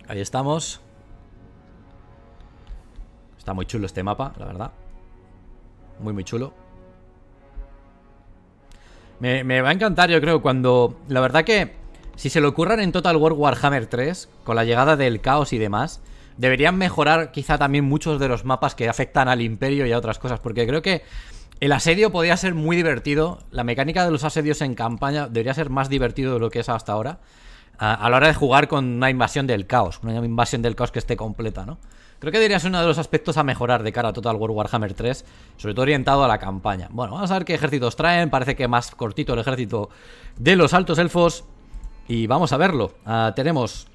Ahí estamos. Está muy chulo este mapa, la verdad. Muy, muy chulo. Me, va a encantar, yo creo, cuando... La verdad que si se lo ocurran en Total War Warhammer 3, con la llegada del caos y demás, Deberían mejorar quizá también muchos de los mapas que afectan al imperio y a otras cosas, porque creo que el asedio podría ser muy divertido, la mecánica de los asedios en campaña debería ser más divertido de lo que es hasta ahora, a, la hora de jugar con una invasión del caos, una invasión del caos que esté completa, ¿no? Creo que debería ser uno de los aspectos a mejorar de cara a Total War Warhammer 3, sobre todo orientado a la campaña. Bueno, vamos a ver qué ejércitos traen, parece que más cortito el ejército de los altos elfos, y vamos a verlo. Ah, tenemos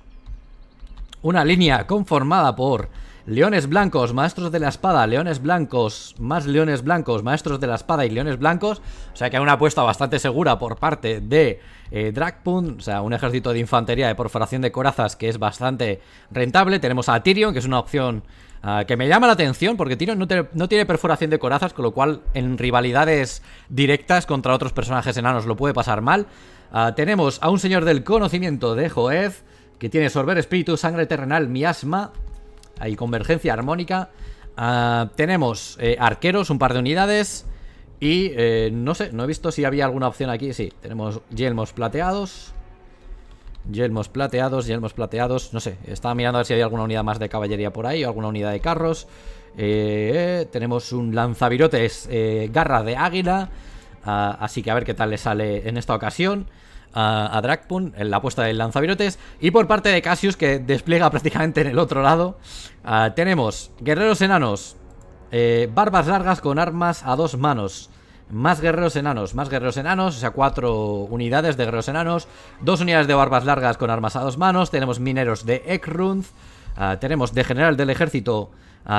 una línea conformada por leones blancos, maestros de la espada, leones blancos, más leones blancos, maestros de la espada y leones blancos. O sea que hay una apuesta bastante segura por parte de eh, Dragpunt, o sea, un ejército de infantería de perforación de corazas que es bastante rentable. Tenemos a Tyrion, que es una opción ah, que me llama la atención porque Tyrion no, tiene perforación de corazas, con lo cual en rivalidades directas contra otros personajes enanos lo puede pasar mal. Ah, tenemos a un señor del conocimiento de Joez, que tiene sorber, espíritu, sangre terrenal, miasma. Hay convergencia armónica. Ah, tenemos eh, arqueros, un par de unidades. Y eh, no sé, no he visto si había alguna opción aquí. Sí, tenemos yelmos plateados. Yelmos plateados, yelmos plateados. No sé, estaba mirando a ver si había alguna unidad más de caballería por ahí o alguna unidad de carros. Eh, tenemos un lanzavirotes, garra de águila. Ah, así que a ver qué tal le sale en esta ocasión a, Dragpun en la apuesta del lanzavirotes. Y por parte de Cassius, que despliega prácticamente en el otro lado, ah, tenemos guerreros enanos, eh, barbas largas con armas a dos manos. Más guerreros enanos, más guerreros enanos, o sea, cuatro unidades de guerreros enanos, dos unidades de barbas largas con armas a dos manos, tenemos mineros de Ekrund, ah, tenemos de general del ejército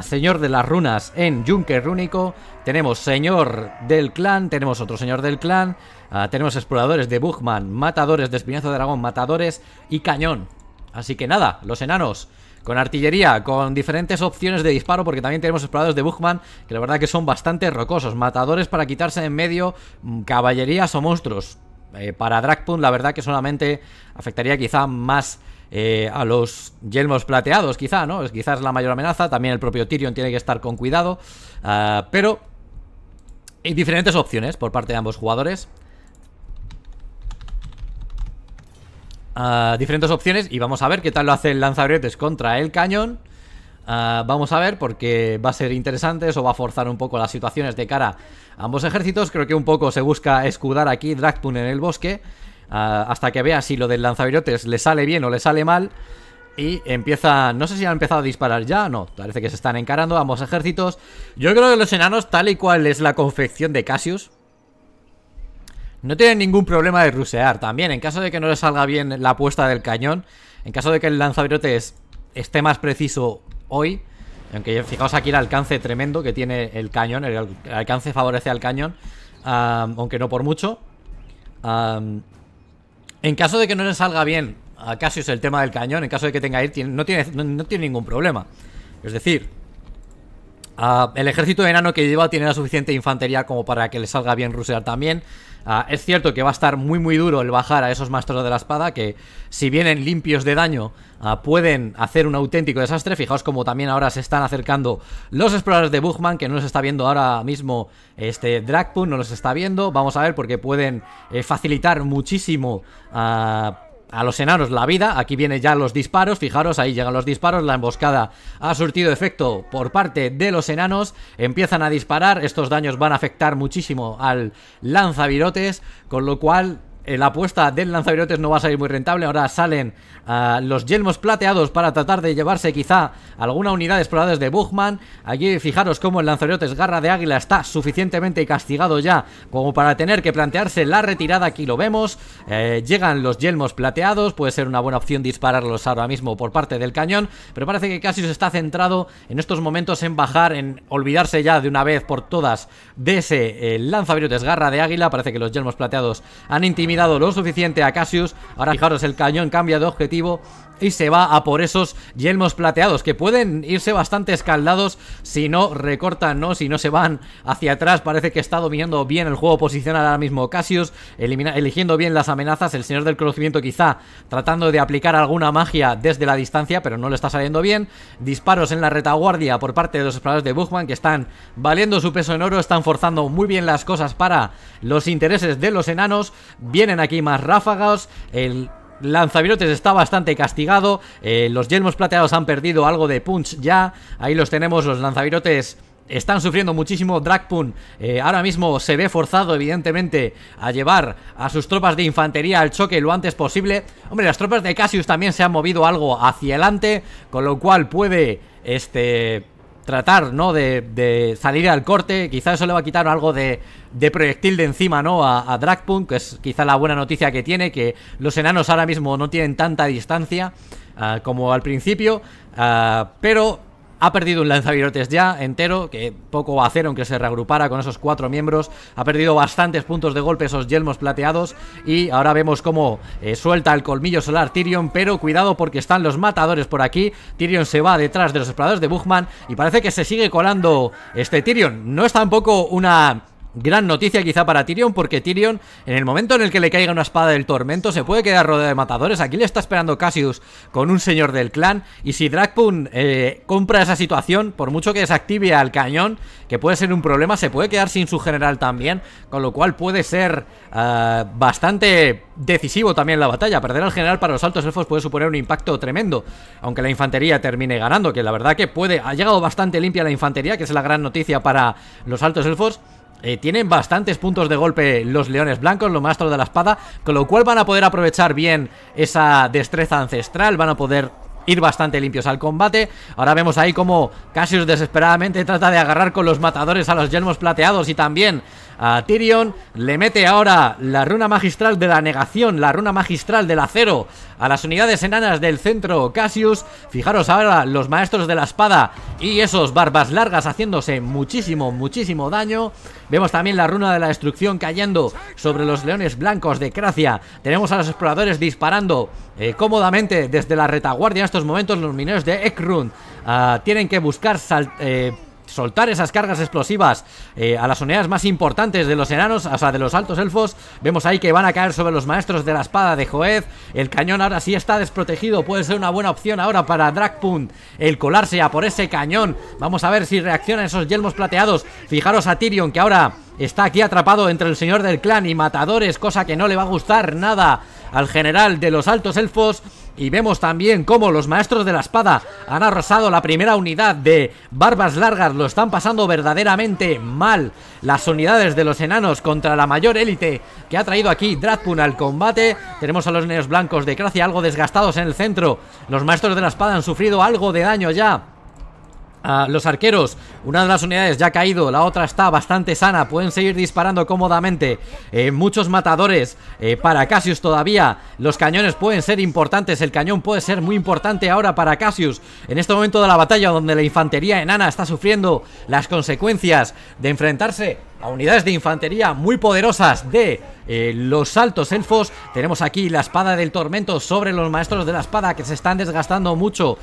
Señor de las Runas en Junker Rúnico, tenemos Señor del Clan, tenemos otro Señor del Clan, ah, tenemos Exploradores de Bugman, Matadores de Espinazo de Dragón, Matadores y Cañón. Así que nada, los enanos, con artillería, con diferentes opciones de disparo, porque también tenemos exploradores de Bugman, que la verdad que son bastante rocosos, matadores para quitarse en medio, mm, caballerías o monstruos. Eh, para dragpunt la verdad que solamente afectaría quizá más eh, a los yelmos plateados, quizá, ¿no? Es quizás la mayor amenaza. También el propio Tyrion tiene que estar con cuidado. Ah, pero hay diferentes opciones por parte de ambos jugadores. Ah, diferentes opciones y vamos a ver qué tal lo hace el lanzabretes contra el cañón. Ah, vamos a ver porque va a ser interesante, eso va a forzar un poco las situaciones de cara a ambos ejércitos. Creo que un poco se busca escudar aquí Dragpun en el bosque hasta que vea si lo del lanzabirotes le sale bien o le sale mal. Y empieza, no sé si ha empezado a disparar ya no, parece que se están encarando ambos ejércitos. Yo creo que los enanos, tal y cual es la confección de Cassius, no tienen ningún problema de rusear. También, en caso de que no les salga bien la puesta del cañón, en caso de que el lanzabirotes esté más preciso hoy, aunque fijaos aquí el alcance tremendo que tiene el cañón, el alcance favorece al cañón, aunque no por mucho. En caso de que no le salga bien a es el tema del cañón, en caso de que tenga ir, no tiene, no tiene ningún problema. Es decir, Ah, el ejército enano que lleva tiene la suficiente infantería como para que le salga bien Rusia también. Ah, es cierto que va a estar muy muy duro el bajar a esos maestros de la espada que si vienen limpios de daño ah, pueden hacer un auténtico desastre. Fijaos como también ahora se están acercando los exploradores de Bugman que no los está viendo ahora mismo este Dragpun, no los está viendo. Vamos a ver porque pueden eh, facilitar muchísimo a los enanos la vida. Aquí vienen ya los disparos. Fijaros, ahí llegan los disparos. La emboscada ha surtido efecto por parte de los enanos. Empiezan a disparar. Estos daños van a afectar muchísimo al lanzavirotes. Con lo cual eh, la apuesta del lanzavirotes no va a salir muy rentable. Ahora salen ah, los yelmos plateados para tratar de llevarse quizá alguna unidad explorada de Buchman Aquí fijaros cómo el lanzavirotes Garra de Águila está suficientemente castigado ya como para tener que plantearse la retirada. Aquí lo vemos. Eh, llegan los yelmos plateados. Puede ser una buena opción dispararlos ahora mismo por parte del cañón. Pero parece que se está centrado en estos momentos en bajar, en olvidarse ya de una vez por todas de ese eh, Garra de Águila. Parece que los yelmos plateados han intimidado lo suficiente a Cassius. Ahora fijaros, el cañón cambia de objetivo y se va a por esos yelmos plateados que pueden irse bastante escaldados si no recortan, ¿no? Si no se van hacia atrás, parece que está dominando bien el juego posicional ahora mismo Cassius, eligiendo bien las amenazas, el Señor del Conocimiento quizá tratando de aplicar alguna magia desde la distancia, pero no le está saliendo bien, disparos en la retaguardia por parte de los exploradores de Buchmann que están valiendo su peso en oro, están forzando muy bien las cosas para los intereses de los enanos, vienen aquí más ráfagas, el Lanzabirotes está bastante castigado. Eh, los yelmos plateados han perdido algo de punch ya. Ahí los tenemos, los lanzabirotes están sufriendo muchísimo. Dragpun eh, ahora mismo se ve forzado, evidentemente, a llevar a sus tropas de infantería al choque lo antes posible. Hombre, las tropas de Cassius también se han movido algo hacia adelante, con lo cual puede, este tratar, ¿no? De, de, salir al corte. Quizá eso le va a quitar algo de, de proyectil de encima, ¿no? A, Dragpunk, que es quizá la buena noticia que tiene, que los enanos ahora mismo no tienen tanta distancia ah, como al principio. Ah, pero ha perdido un lanzavirotes ya entero, que poco va a hacer aunque se reagrupara con esos cuatro miembros. Ha perdido bastantes puntos de golpe esos yelmos plateados y ahora vemos cómo eh, suelta el colmillo solar Tyrion, pero cuidado porque están los matadores por aquí. Tyrion se va detrás de los exploradores de Buchman y parece que se sigue colando este Tyrion. No es tampoco una Gran noticia quizá para Tyrion porque Tyrion en el momento en el que le caiga una espada del tormento se puede quedar rodeado de matadores. Aquí le está esperando Cassius con un señor del clan y si Dragpun eh, compra esa situación, por mucho que desactive al cañón, que puede ser un problema, se puede quedar sin su general también, con lo cual puede ser eh, bastante decisivo también la batalla. Perder al general para los altos elfos puede suponer un impacto tremendo, aunque la infantería termine ganando, que la verdad que puede, ha llegado bastante limpia la infantería, que es la gran noticia para los altos elfos. Eh, tienen bastantes puntos de golpe los leones blancos, los maestros de la espada, con lo cual van a poder aprovechar bien esa destreza ancestral, van a poder ir bastante limpios al combate. Ahora vemos ahí como Cassius desesperadamente trata de agarrar con los matadores a los yelmos plateados y también a Tyrion. Le mete ahora la runa magistral de la negación, la runa magistral del acero a las unidades enanas del centro Cassius. Fijaros ahora los maestros de la espada y esos barbas largas haciéndose muchísimo, muchísimo daño. Vemos también la runa de la destrucción cayendo sobre los leones blancos de Cracia. Tenemos a los exploradores disparando eh, cómodamente desde la retaguardia en estos momentos. Los mineros de Ekrun ah, tienen que buscar... Eh, soltar esas cargas explosivas eh, a las unidades más importantes de los enanos, o sea, de los altos elfos. Vemos ahí que van a caer sobre los maestros de la espada de Joez. El cañón ahora sí está desprotegido, puede ser una buena opción ahora para Dragpunt el colarse a por ese cañón. Vamos a ver si reaccionan esos yelmos plateados. Fijaros a Tyrion que ahora está aquí atrapado entre el señor del clan y matadores, cosa que no le va a gustar nada al general de los altos elfos. Y vemos también cómo los maestros de la espada han arrasado la primera unidad de Barbas Largas, lo están pasando verdaderamente mal. Las unidades de los enanos contra la mayor élite que ha traído aquí Dratpun al combate. Tenemos a los neos blancos de gracia algo desgastados en el centro. Los maestros de la espada han sufrido algo de daño ya los arqueros, una de las unidades ya ha caído, la otra está bastante sana, pueden seguir disparando cómodamente. Eh, muchos matadores eh, para Cassius todavía. Los cañones pueden ser importantes, el cañón puede ser muy importante ahora para Cassius. En este momento de la batalla donde la infantería enana está sufriendo las consecuencias de enfrentarse a unidades de infantería muy poderosas de eh, los altos elfos. Tenemos aquí la espada del tormento sobre los maestros de la espada que se están desgastando mucho.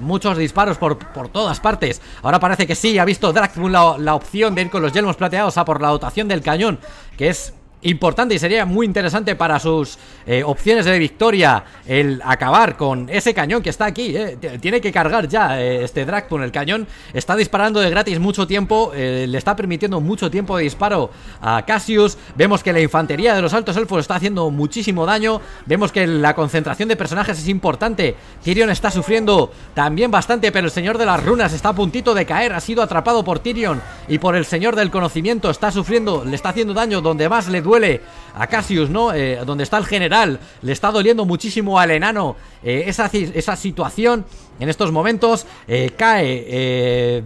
muchos disparos por, todas partes. Ahora parece que sí, ha visto Dractmul la, la opción de ir con los yelmos plateados a por la dotación del cañón, que es importante y sería muy interesante para sus eh, opciones de victoria el acabar con ese cañón que está aquí. Eh. Tiene que cargar ya eh, este este con El cañón está disparando de gratis mucho tiempo, le está permitiendo mucho tiempo de disparo a Cassius. Vemos que la infantería de los altos elfos está haciendo muchísimo daño. Vemos que la concentración de personajes es importante. Tyrion está sufriendo también bastante, pero el señor de las runas está a puntito de caer. Ha sido atrapado por Tyrion y por el señor del conocimiento. Está sufriendo, le está haciendo daño donde más le duele duele a Cassius, ¿no? Eh, donde está el general, le está doliendo muchísimo al enano eh, esa, situación en estos momentos. Eh, cae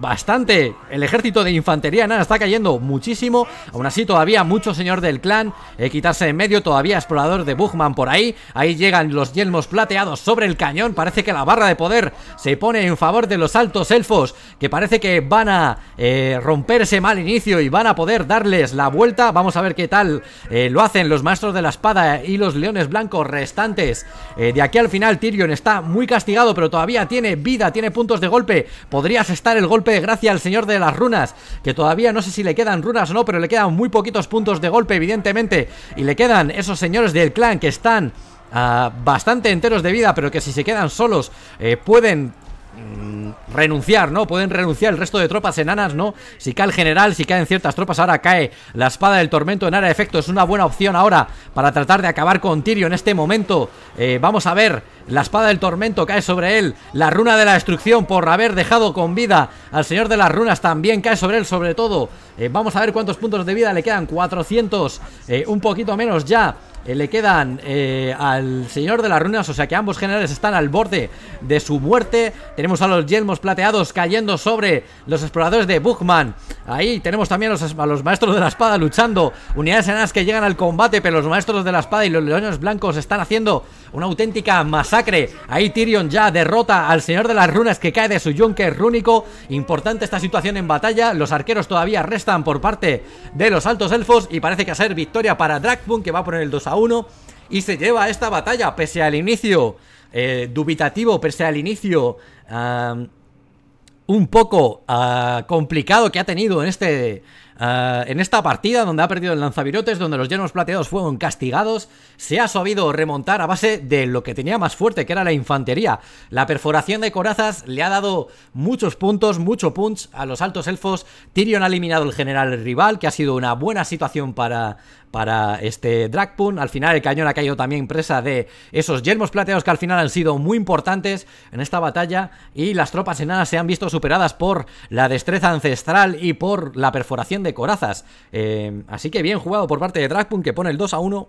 bastante. El ejército de infantería nada está cayendo muchísimo. Aún así, todavía mucho señor del clan. Eh, quitarse en medio, todavía explorador de Bugman por ahí. Ahí llegan los yelmos plateados sobre el cañón. Parece que la barra de poder se pone en favor de los altos elfos, que parece que van a eh, romperse mal inicio y van a poder darles la vuelta. Vamos a ver qué tal eh, lo hacen los maestros de la espada y los leones blancos restantes. de aquí al final, Tyrion está muy castigado, pero todavía tiene vida, tiene puntos de golpe. Podrías estar el golpe Gracias al señor de las runas, que todavía no sé si le quedan runas o no, pero le quedan muy poquitos puntos de golpe, evidentemente. Y le quedan esos señores del clan que están... Ah, bastante enteros de vida, pero que si se quedan solos eh, pueden Mm, renunciar, ¿no? Pueden renunciar el resto de tropas enanas, ¿no? Si cae el general, si caen ciertas tropas, ahora cae la espada del tormento en área de efecto. Es una buena opción ahora para tratar de acabar con Tirio en este momento. Eh, vamos a ver, la espada del tormento cae sobre él. La runa de la destrucción por haber dejado con vida al señor de las runas también cae sobre él, sobre todo. Eh, vamos a ver cuántos puntos de vida le quedan. 400, eh, un poquito menos ya. Eh, le quedan eh, al Señor de las runas o sea que ambos generales están al borde de su muerte. Tenemos a los yelmos plateados cayendo sobre los exploradores de Buchman. Ahí tenemos también a los, a los maestros de la espada luchando. Unidades enanas que llegan al combate, pero los maestros de la espada y los leones blancos están haciendo una auténtica masacre. Ahí Tyrion ya derrota al Señor de las Runas que cae de su yunque rúnico. Importante esta situación en batalla. Los arqueros todavía restan por parte de los altos elfos y parece que va a ser victoria para Dragbun que va a poner el 2 a 1 y se lleva esta batalla pese al inicio eh, dubitativo, pese al inicio ah, un poco ah, complicado que ha tenido en este Ah, en esta partida, donde ha perdido el lanzavirotes, donde los yermos plateados fueron castigados, se ha sabido remontar a base de lo que tenía más fuerte, que era la infantería. La perforación de corazas le ha dado muchos puntos, mucho punch a los altos elfos. Tyrion ha eliminado el general rival, que ha sido una buena situación para, para este Dragpun. Al final el cañón ha caído también presa de esos yermos plateados que al final han sido muy importantes en esta batalla y las tropas enanas se han visto superadas por la destreza ancestral y por la perforación de corazas. Eh, así que bien jugado por parte de Dragpunk que pone el 2 a 1.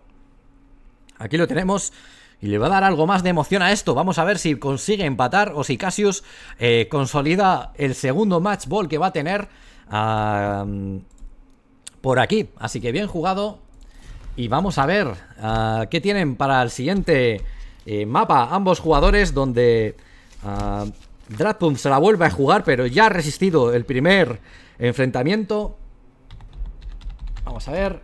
Aquí lo tenemos. Y le va a dar algo más de emoción a esto. Vamos a ver si consigue empatar o si Cassius eh, consolida el segundo match ball que va a tener por aquí. Así que bien jugado. Y vamos a ver ah, qué tienen para el siguiente eh, mapa ambos jugadores donde uh, se la vuelve a jugar pero ya ha resistido el primer enfrentamiento. Vamos a ver.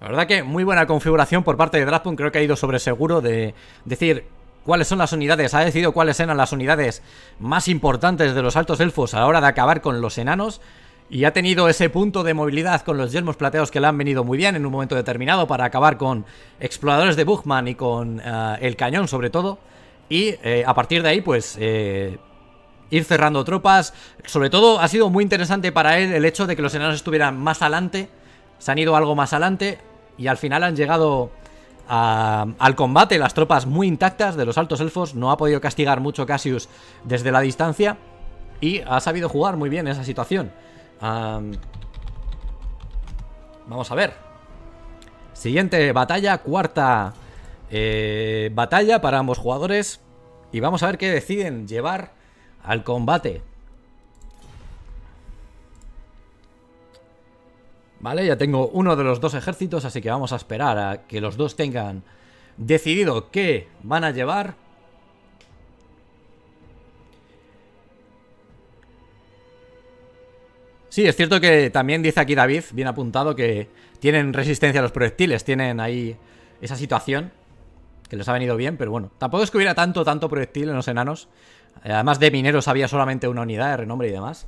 La verdad que muy buena configuración por parte de Draftpunk, creo que ha ido sobre seguro de decir cuáles son las unidades, ha decidido cuáles eran las unidades más importantes de los altos elfos a la hora de acabar con los enanos y ha tenido ese punto de movilidad con los yelmos plateados que le han venido muy bien en un momento determinado para acabar con exploradores de Bugman y con eh, el cañón sobre todo y eh, a partir de ahí pues eh, ir cerrando tropas. Sobre todo ha sido muy interesante para él el hecho de que los enanos estuvieran más adelante. Se han ido algo más adelante y al final han llegado al combate las tropas muy intactas de los altos elfos. No ha podido castigar mucho Cassius desde la distancia y ha sabido jugar muy bien esa situación. vamos a ver. Siguiente batalla, cuarta eh, batalla para ambos jugadores. Y vamos a ver qué deciden llevar al combate. Vale, ya tengo uno de los dos ejércitos, así que vamos a esperar a que los dos tengan decidido qué van a llevar. Sí, es cierto que también dice aquí David, bien apuntado, que tienen resistencia a los proyectiles, tienen ahí esa situación que les ha venido bien, pero bueno, tampoco es que hubiera tanto, tanto proyectil en los enanos, Además de mineros había solamente una unidad de renombre y demás.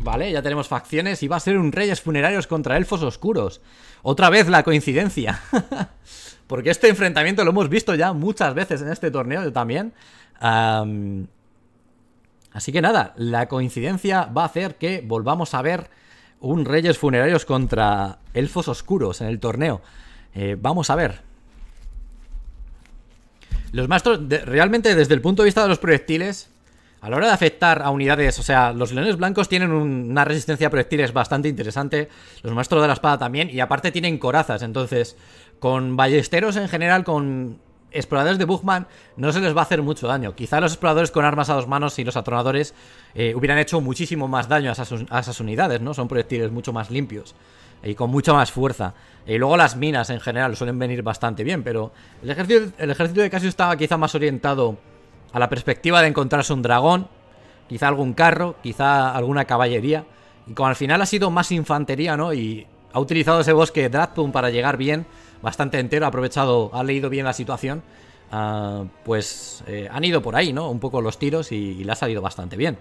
Vale, ya tenemos facciones y va a ser un Reyes Funerarios contra Elfos Oscuros. Otra vez la coincidencia. Porque este enfrentamiento lo hemos visto ya muchas veces en este torneo yo también. así que nada, la coincidencia va a hacer que volvamos a ver un Reyes Funerarios contra Elfos Oscuros en el torneo. Eh, vamos a ver. Los maestros, realmente desde el punto de vista de los proyectiles, a la hora de afectar a unidades, o sea, los leones blancos tienen una resistencia a proyectiles bastante interesante, los maestros de la espada también, y aparte tienen corazas, entonces, con ballesteros en general, con exploradores de Bugman, no se les va a hacer mucho daño. Quizá los exploradores con armas a dos manos y los atronadores eh, hubieran hecho muchísimo más daño a esas, a esas unidades, ¿no? Son proyectiles mucho más limpios y con mucha más fuerza. Y luego las minas en general suelen venir bastante bien, pero el ejército, el ejército de Casio estaba quizá más orientado a la perspectiva de encontrarse un dragón, quizá algún carro, quizá alguna caballería. Y como al final ha sido más infantería, ¿no? Y ha utilizado ese bosque Dratpum para llegar bien, bastante entero, ha aprovechado, ha leído bien la situación. Ah, pues eh, han ido por ahí, ¿no? Un poco los tiros y, y le ha salido bastante bien.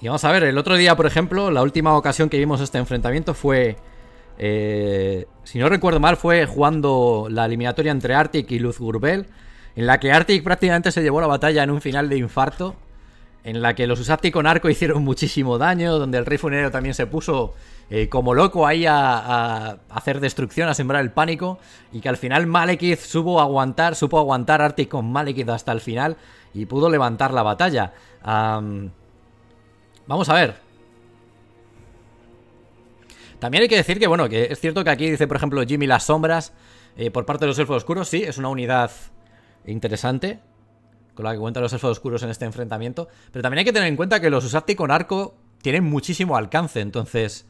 Y vamos a ver, el otro día, por ejemplo, la última ocasión que vimos este enfrentamiento fue. Eh, si no recuerdo mal, fue jugando la eliminatoria entre Arctic y Luz Gurbel, en la que Arctic prácticamente se llevó la batalla en un final de infarto, en la que los Usati con arco hicieron muchísimo daño, donde el rey funerario también se puso eh, como loco ahí a, hacer destrucción, a sembrar el pánico, y que al final Malekith supo aguantar, supo aguantar Arctic con Malekith hasta el final y pudo levantar la batalla. Vamos a ver. También hay que decir que, bueno, que es cierto que aquí dice, por ejemplo, Jimmy las sombras eh, por parte de los elfos oscuros. Sí, es una unidad interesante con la que cuentan los elfos oscuros en este enfrentamiento. Pero también hay que tener en cuenta que los Usati con arco tienen muchísimo alcance. Entonces,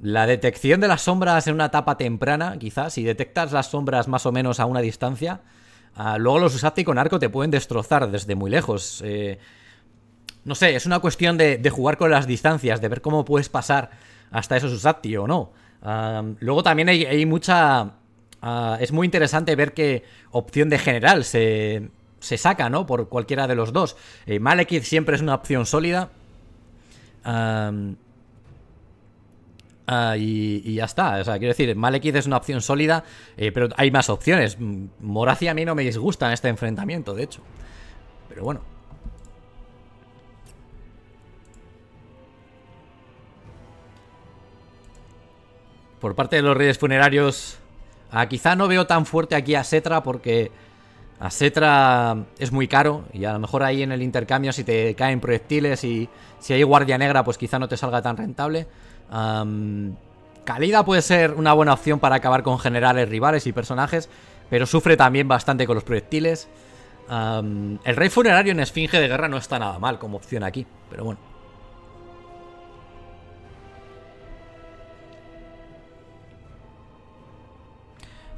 la detección de las sombras en una etapa temprana, quizás, si detectas las sombras más o menos a una distancia, ah, luego los Usati con arco te pueden destrozar desde muy lejos. Eh, no sé, es una cuestión de, jugar con las distancias, de ver cómo puedes pasar hasta esos Usati o no. luego también hay, mucha... Ah, es muy interesante ver qué opción de general se, se saca, ¿no? Por cualquiera de los dos. Eh, Malekith siempre es una opción sólida. Ah, y, ya está. O sea, quiero decir, Malekith es una opción sólida, eh, pero hay más opciones. Moracia a mí no me disgusta en este enfrentamiento, de hecho. Pero bueno. por parte de los reyes funerarios, ah, quizá no veo tan fuerte aquí a Setra porque a Setra es muy caro y a lo mejor ahí en el intercambio si te caen proyectiles y si hay guardia negra pues quizá no te salga tan rentable. Calida puede ser una buena opción para acabar con generales, rivales y personajes, pero sufre también bastante con los proyectiles. el rey funerario en Esfinge de Guerra no está nada mal como opción aquí, pero bueno.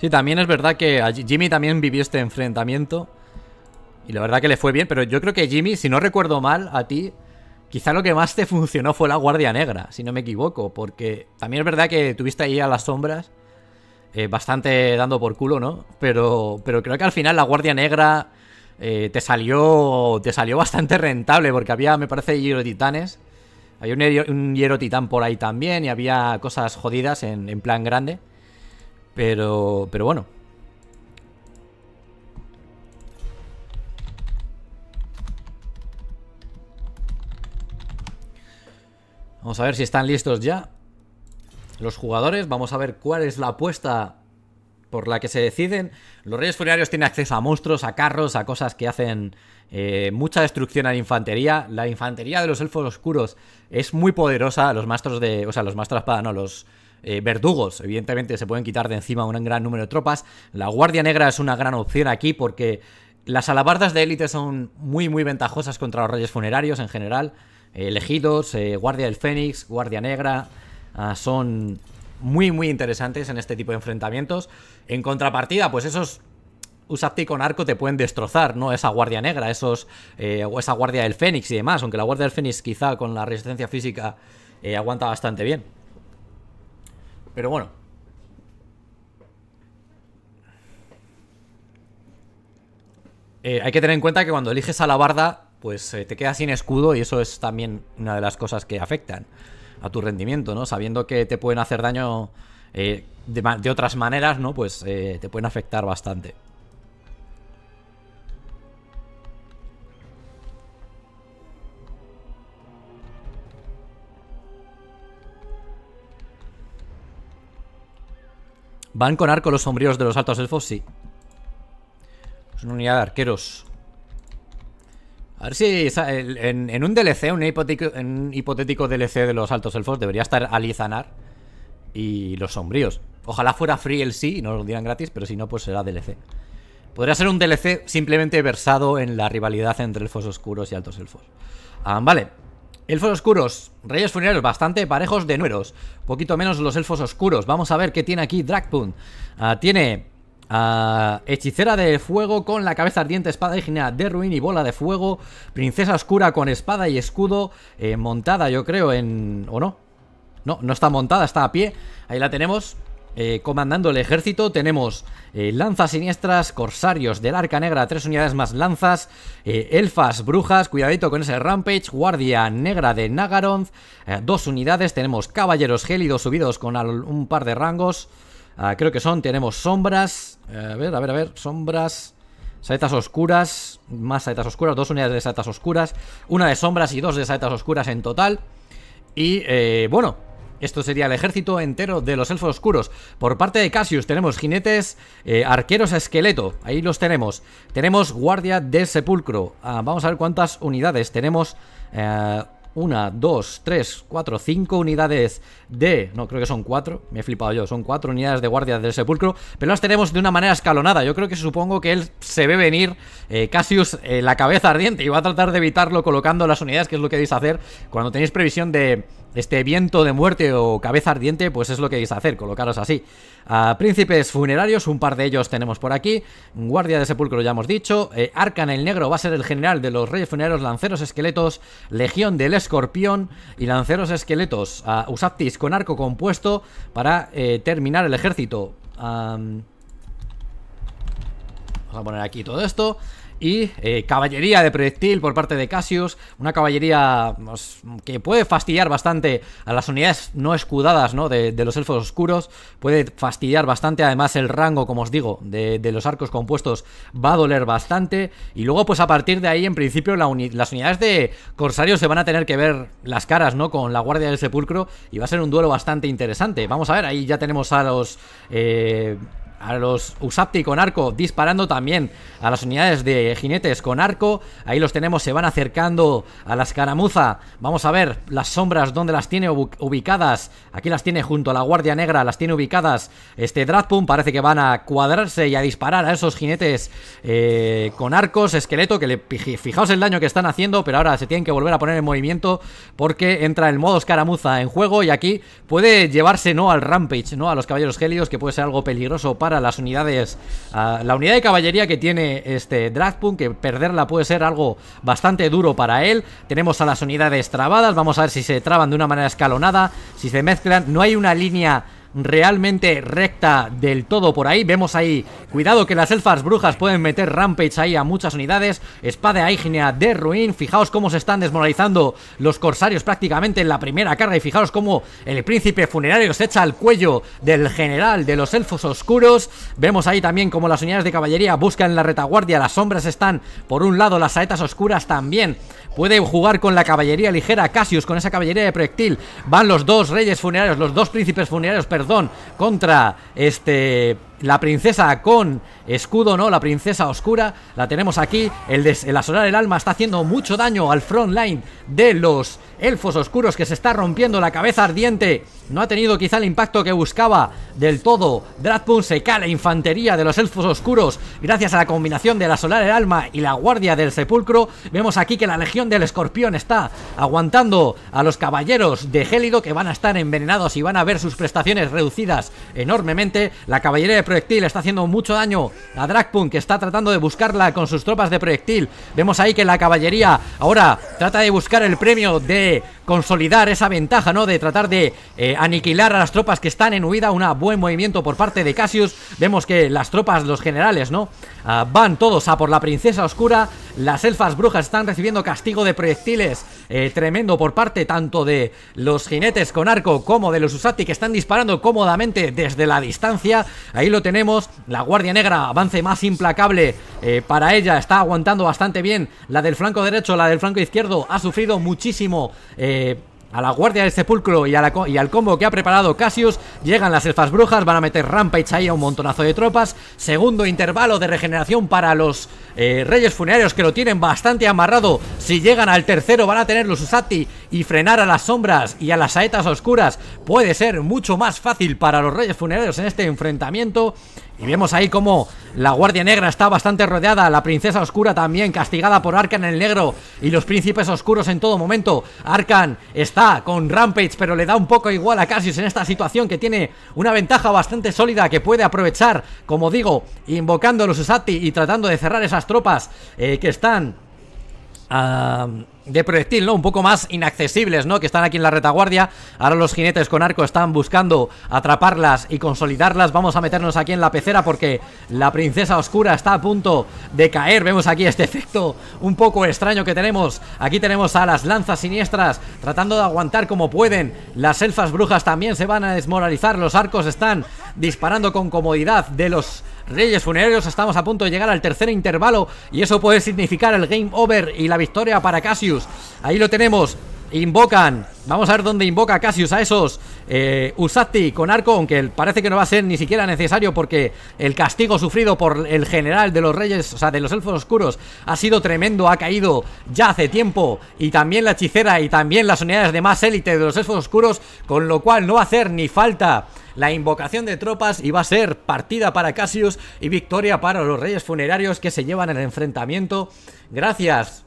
Sí, también es verdad que Jimmy también vivió este enfrentamiento. Y la verdad que le fue bien, pero yo creo que Jimmy, si no recuerdo mal, a ti, quizá lo que más te funcionó fue la Guardia Negra, si no me equivoco, porque también es verdad que tuviste ahí a las sombras, eh, bastante dando por culo, ¿no? Pero, pero creo que al final la Guardia Negra eh, te, salió, te salió bastante rentable, porque había, me parece, hierotitanes, había un, un titán por ahí también, y había cosas jodidas en, en plan grande. Pero, pero bueno. Vamos a ver si están listos ya los jugadores. Vamos a ver cuál es la apuesta por la que se deciden. Los Reyes Funerarios tienen acceso a monstruos, a carros, a cosas que hacen eh, mucha destrucción a la infantería. La infantería de los elfos oscuros es muy poderosa. Los maestros de. O sea, los maestros espada, no, los eh, verdugos. Evidentemente se pueden quitar de encima un gran número de tropas. La Guardia Negra es una gran opción aquí porque las alabardas de élite son muy, muy ventajosas contra los reyes funerarios en general. Eh, elegidos, eh, Guardia del Fénix, Guardia Negra, ah, son muy, muy interesantes en este tipo de enfrentamientos. En contrapartida, pues esos Usapti con arco te pueden destrozar, ¿no? Esa guardia negra, esos, o esa guardia del Fénix y demás, aunque la guardia del Fénix quizá con la resistencia física aguanta bastante bien. Pero bueno. Eh, hay que tener en cuenta que cuando eliges a la barda, pues eh, te quedas sin escudo y eso es también una de las cosas que afectan a tu rendimiento, ¿no? Sabiendo que te pueden hacer daño eh, de, de, otras maneras, ¿no? Pues te pueden afectar bastante. ¿Van con arco los sombríos de los altos elfos? Sí. Es una unidad de arqueros. A ver si en, un DLC, un hipotético, en hipotético DLC de los altos elfos, debería estar Alizanar y los sombríos. Ojalá fuera free el sí y no lo dieran gratis, pero si no, pues será DLC. Podría ser un DLC simplemente versado en la rivalidad entre elfos oscuros y altos elfos. Ah, vale, Elfos oscuros, reyes funerarios, bastante parejos de nueros. Poquito menos los elfos oscuros. Vamos a ver qué tiene aquí Dragpunt. Ah, tiene ah, hechicera de fuego con la cabeza ardiente, espada ígnea de ruin y bola de fuego. Princesa oscura con espada y escudo. Eh, montada, yo creo, en. ¿O no? No, no está montada, está a pie. Ahí la tenemos. Eh, comandando el ejército tenemos eh, lanzas siniestras, corsarios del arca negra, tres unidades más lanzas, eh, elfas, brujas, cuidadito con ese rampage, guardia negra de Nagaronth, dos unidades, tenemos caballeros gélidos subidos con un par de rangos, ah, creo que son, tenemos sombras, a ver, a ver, a ver, sombras, saetas oscuras, más saetas oscuras, dos unidades de saetas oscuras, una de sombras y dos de saetas oscuras en total, y bueno, esto sería el ejército entero de los elfos oscuros. Por parte de Cassius tenemos jinetes, eh, arqueros a esqueleto. Ahí los tenemos. Tenemos guardia de sepulcro. Ah, vamos a ver cuántas unidades tenemos. Eh, una, dos, tres, cuatro, cinco unidades de... No, creo que son cuatro, me he flipado yo, son cuatro unidades de guardia del sepulcro, pero las tenemos de una manera escalonada. Yo creo que supongo que él se ve venir eh, Cassius la cabeza ardiente y va a tratar de evitarlo colocando las unidades, que es lo que debéis hacer cuando tenéis previsión de, este viento de muerte o cabeza ardiente, pues es lo que vais a hacer, colocaros así. príncipes funerarios, un par de ellos tenemos por aquí. Guardia de sepulcro, ya hemos dicho. Eh, Arcan el Negro va a ser el general de los reyes funerarios, lanceros esqueletos, legión del escorpión y lanceros esqueletos. Usaptis con arco compuesto para eh, terminar el ejército. vamos a poner aquí todo esto y eh, caballería de proyectil por parte de Cassius, una caballería pues, que puede fastidiar bastante a las unidades no escudadas ¿no? De, los elfos oscuros, puede fastidiar bastante, además el rango, como os digo, de, los arcos compuestos va a doler bastante, y luego pues a partir de ahí en principio las unidades de corsarios se van a tener que ver las caras ¿no? con la guardia del sepulcro y va a ser un duelo bastante interesante, vamos a ver, ahí ya tenemos a los... Eh, a los Usapti con arco disparando también a las unidades de jinetes con arco. Ahí los tenemos, se van acercando a la escaramuza. Vamos a ver las sombras donde las tiene ubicadas. Aquí las tiene junto a la Guardia Negra, las tiene ubicadas este Dratpum. Parece que van a cuadrarse y a disparar a esos jinetes eh, con arcos, esqueleto, que le fijaos el daño que están haciendo, pero ahora se tienen que volver a poner en movimiento porque entra el modo escaramuza en juego y aquí puede llevarse no al Rampage, no a los caballeros gélidos, que puede ser algo peligroso para a las unidades, ah, la unidad de caballería que tiene este Dragpunk, que perderla puede ser algo bastante duro para él. Tenemos a las unidades trabadas, vamos a ver si se traban de una manera escalonada, si se mezclan. No hay una línea realmente recta del todo por ahí. Vemos ahí, cuidado que las elfas brujas pueden meter Rampage ahí a muchas unidades. Espada e ígnea de ruin. Fijaos cómo se están desmoralizando los corsarios prácticamente en la primera carga. Y fijaos cómo el príncipe funerario se echa al cuello del general de los elfos oscuros. Vemos ahí también como las unidades de caballería buscan la retaguardia. Las sombras están por un lado, las saetas oscuras también. Puede jugar con la caballería ligera Cassius, con esa caballería de proyectil. Van los dos reyes funerarios, los dos príncipes funerarios, perdón perdón, contra este la princesa con escudo, ¿no? La princesa oscura, la tenemos aquí. El, la asolar el alma está haciendo mucho daño al front line de los elfos oscuros que se está rompiendo la cabeza ardiente. No ha tenido quizá el impacto que buscaba del todo. Dratpun se cae la infantería de los elfos oscuros gracias a la combinación de la solar el alma y la guardia del sepulcro. Vemos aquí que la legión del escorpión está aguantando a los caballeros de Gélido que van a estar envenenados y van a ver sus prestaciones reducidas enormemente. La caballería de proyectil está haciendo mucho daño a Dragpunk que está tratando de buscarla con sus tropas de proyectil. Vemos ahí que la caballería ahora trata de buscar el premio de consolidar esa ventaja, ¿no? De tratar de eh, aniquilar a las tropas que están en huida. Un buen movimiento por parte de Cassius. Vemos que las tropas, los generales, ¿no? Ah, van todos a por la princesa oscura. Las elfas brujas están recibiendo castigo de proyectiles eh, tremendo por parte tanto de los jinetes con arco como de los Usati que están disparando cómodamente desde la distancia. Ahí tenemos, la Guardia Negra avance más implacable eh, para ella, está aguantando bastante bien la del flanco derecho, la del flanco izquierdo, ha sufrido muchísimo eh, a la guardia del sepulcro y, al combo que ha preparado Cassius llegan las elfas brujas, van a meter Rampage ahí a un montonazo de tropas. Segundo intervalo de regeneración para los eh, reyes funerarios que lo tienen bastante amarrado. Si llegan al tercero van a tener los Usati y frenar a las sombras y a las saetas oscuras. Puede ser mucho más fácil para los reyes funerarios en este enfrentamiento. Y vemos ahí como la Guardia Negra está bastante rodeada, la Princesa Oscura también castigada por Arkan el Negro y los Príncipes Oscuros en todo momento. Arkan está Ah, con Rampage, pero le da un poco igual a Cassius en esta situación que tiene una ventaja bastante sólida que puede aprovechar, como digo, invocando a los Usati y tratando de cerrar esas tropas eh, que están Ah, de proyectil, ¿no? Un poco más inaccesibles, ¿no? Que están aquí en la retaguardia. Ahora los jinetes con arco están buscando atraparlas y consolidarlas. Vamos a meternos aquí en la pecera porque la princesa oscura está a punto de caer. Vemos aquí este efecto un poco extraño que tenemos. Aquí tenemos a las lanzas siniestras tratando de aguantar como pueden. Las elfas brujas también se van a desmoralizar. Los arcos están disparando con comodidad de los Reyes Funerarios estamos a punto de llegar al tercer intervalo y eso puede significar el game over y la victoria para Cassius. Ahí lo tenemos, Invocan. Vamos a ver dónde invoca Cassius a esos. Eh, Usati con arco, aunque parece que no va a ser ni siquiera necesario porque el castigo sufrido por el general de los reyes, o sea, de los elfos oscuros, ha sido tremendo. Ha caído ya hace tiempo. Y también la hechicera y también las unidades de más élite de los elfos oscuros, con lo cual no va a hacer ni falta la invocación de tropas y va a ser partida para Cassius y victoria para los reyes funerarios que se llevan el enfrentamiento. Gracias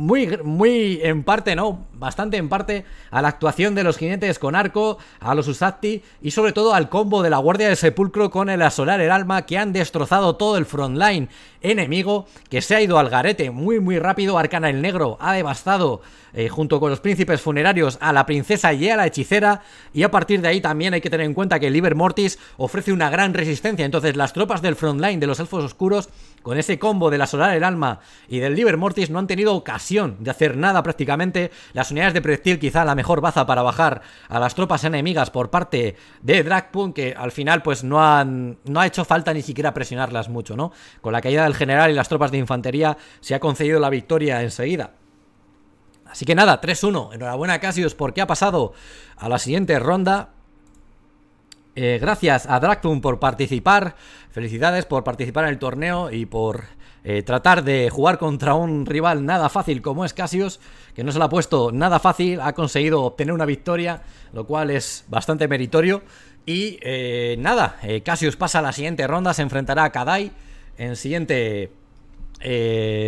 muy, muy en parte, no, bastante en parte a la actuación de los jinetes con arco, a los usati, y sobre todo al combo de la Guardia del Sepulcro con el Asolar el Alma que han destrozado todo el frontline enemigo que se ha ido al garete muy muy rápido. Arcana el Negro ha devastado eh, junto con los príncipes funerarios a la princesa y a la hechicera y a partir de ahí también hay que tener en cuenta que Liber Mortis ofrece una gran resistencia. Entonces las tropas del frontline de los Elfos Oscuros con ese combo de la Solar del Alma y del Liber Mortis no han tenido ocasión de hacer nada prácticamente. Las unidades de proyectil quizá la mejor baza para bajar a las tropas enemigas por parte de Dragpun que al final pues no han no ha hecho falta ni siquiera presionarlas mucho, ¿no? Con la caída del general y las tropas de infantería se ha concedido la victoria enseguida. Así que nada, 3-1. Enhorabuena Casios, porque ha pasado a la siguiente ronda. Eh, gracias a Dractum por participar. Felicidades por participar en el torneo y por eh, tratar de jugar contra un rival nada fácil como es Cassius que no se lo ha puesto nada fácil, ha conseguido obtener una victoria, lo cual es bastante meritorio. Y eh, nada, Cassius pasa a la siguiente ronda, se enfrentará a Kadai en siguiente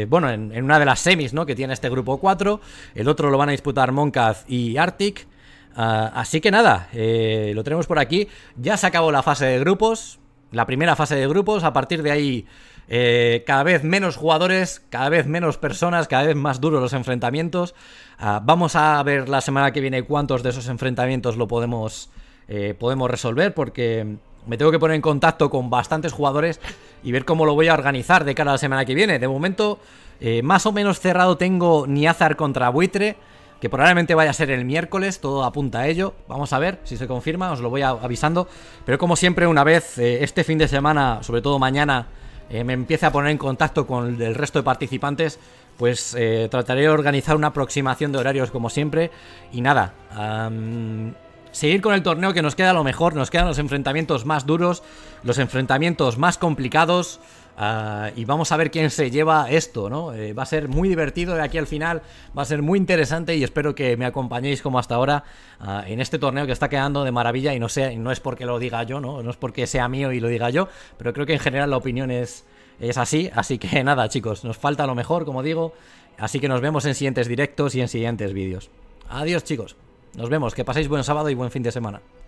bueno, en, una de las semis ¿no? que tiene este grupo 4. El otro lo van a disputar Moncaz y Arctic. Ah, así que nada, eh, lo tenemos por aquí. Ya se acabó la fase de grupos, la primera fase de grupos. A partir de ahí, eh, cada vez menos jugadores, cada vez menos personas, cada vez más duros los enfrentamientos. Ah, vamos a ver la semana que viene cuántos de esos enfrentamientos lo podemos, eh, podemos resolver, porque me tengo que poner en contacto con bastantes jugadores y ver cómo lo voy a organizar de cara a la semana que viene. De momento, más o menos cerrado tengo Niazar contra Buitre que probablemente vaya a ser el miércoles, todo apunta a ello. Vamos a ver si se confirma, os lo voy avisando. Pero como siempre, una vez eh, este fin de semana, sobre todo mañana, eh, me empiece a poner en contacto con el resto de participantes, pues eh, trataré de organizar una aproximación de horarios como siempre. Y nada, seguir con el torneo que nos queda lo mejor, nos quedan los enfrentamientos más duros, los enfrentamientos más complicados. Ah, y vamos a ver quién se lleva esto, ¿no? Eh, va a ser muy divertido de aquí al final, va a ser muy interesante y espero que me acompañéis como hasta ahora ah, en este torneo que está quedando de maravilla y no, sé no es porque lo diga yo, ¿no? No es porque sea mío y lo diga yo, pero creo que en general la opinión es, es así, así que nada chicos, nos falta lo mejor, como digo, así que nos vemos en siguientes directos y en siguientes vídeos. Adiós chicos, nos vemos, que paséis buen sábado y buen fin de semana.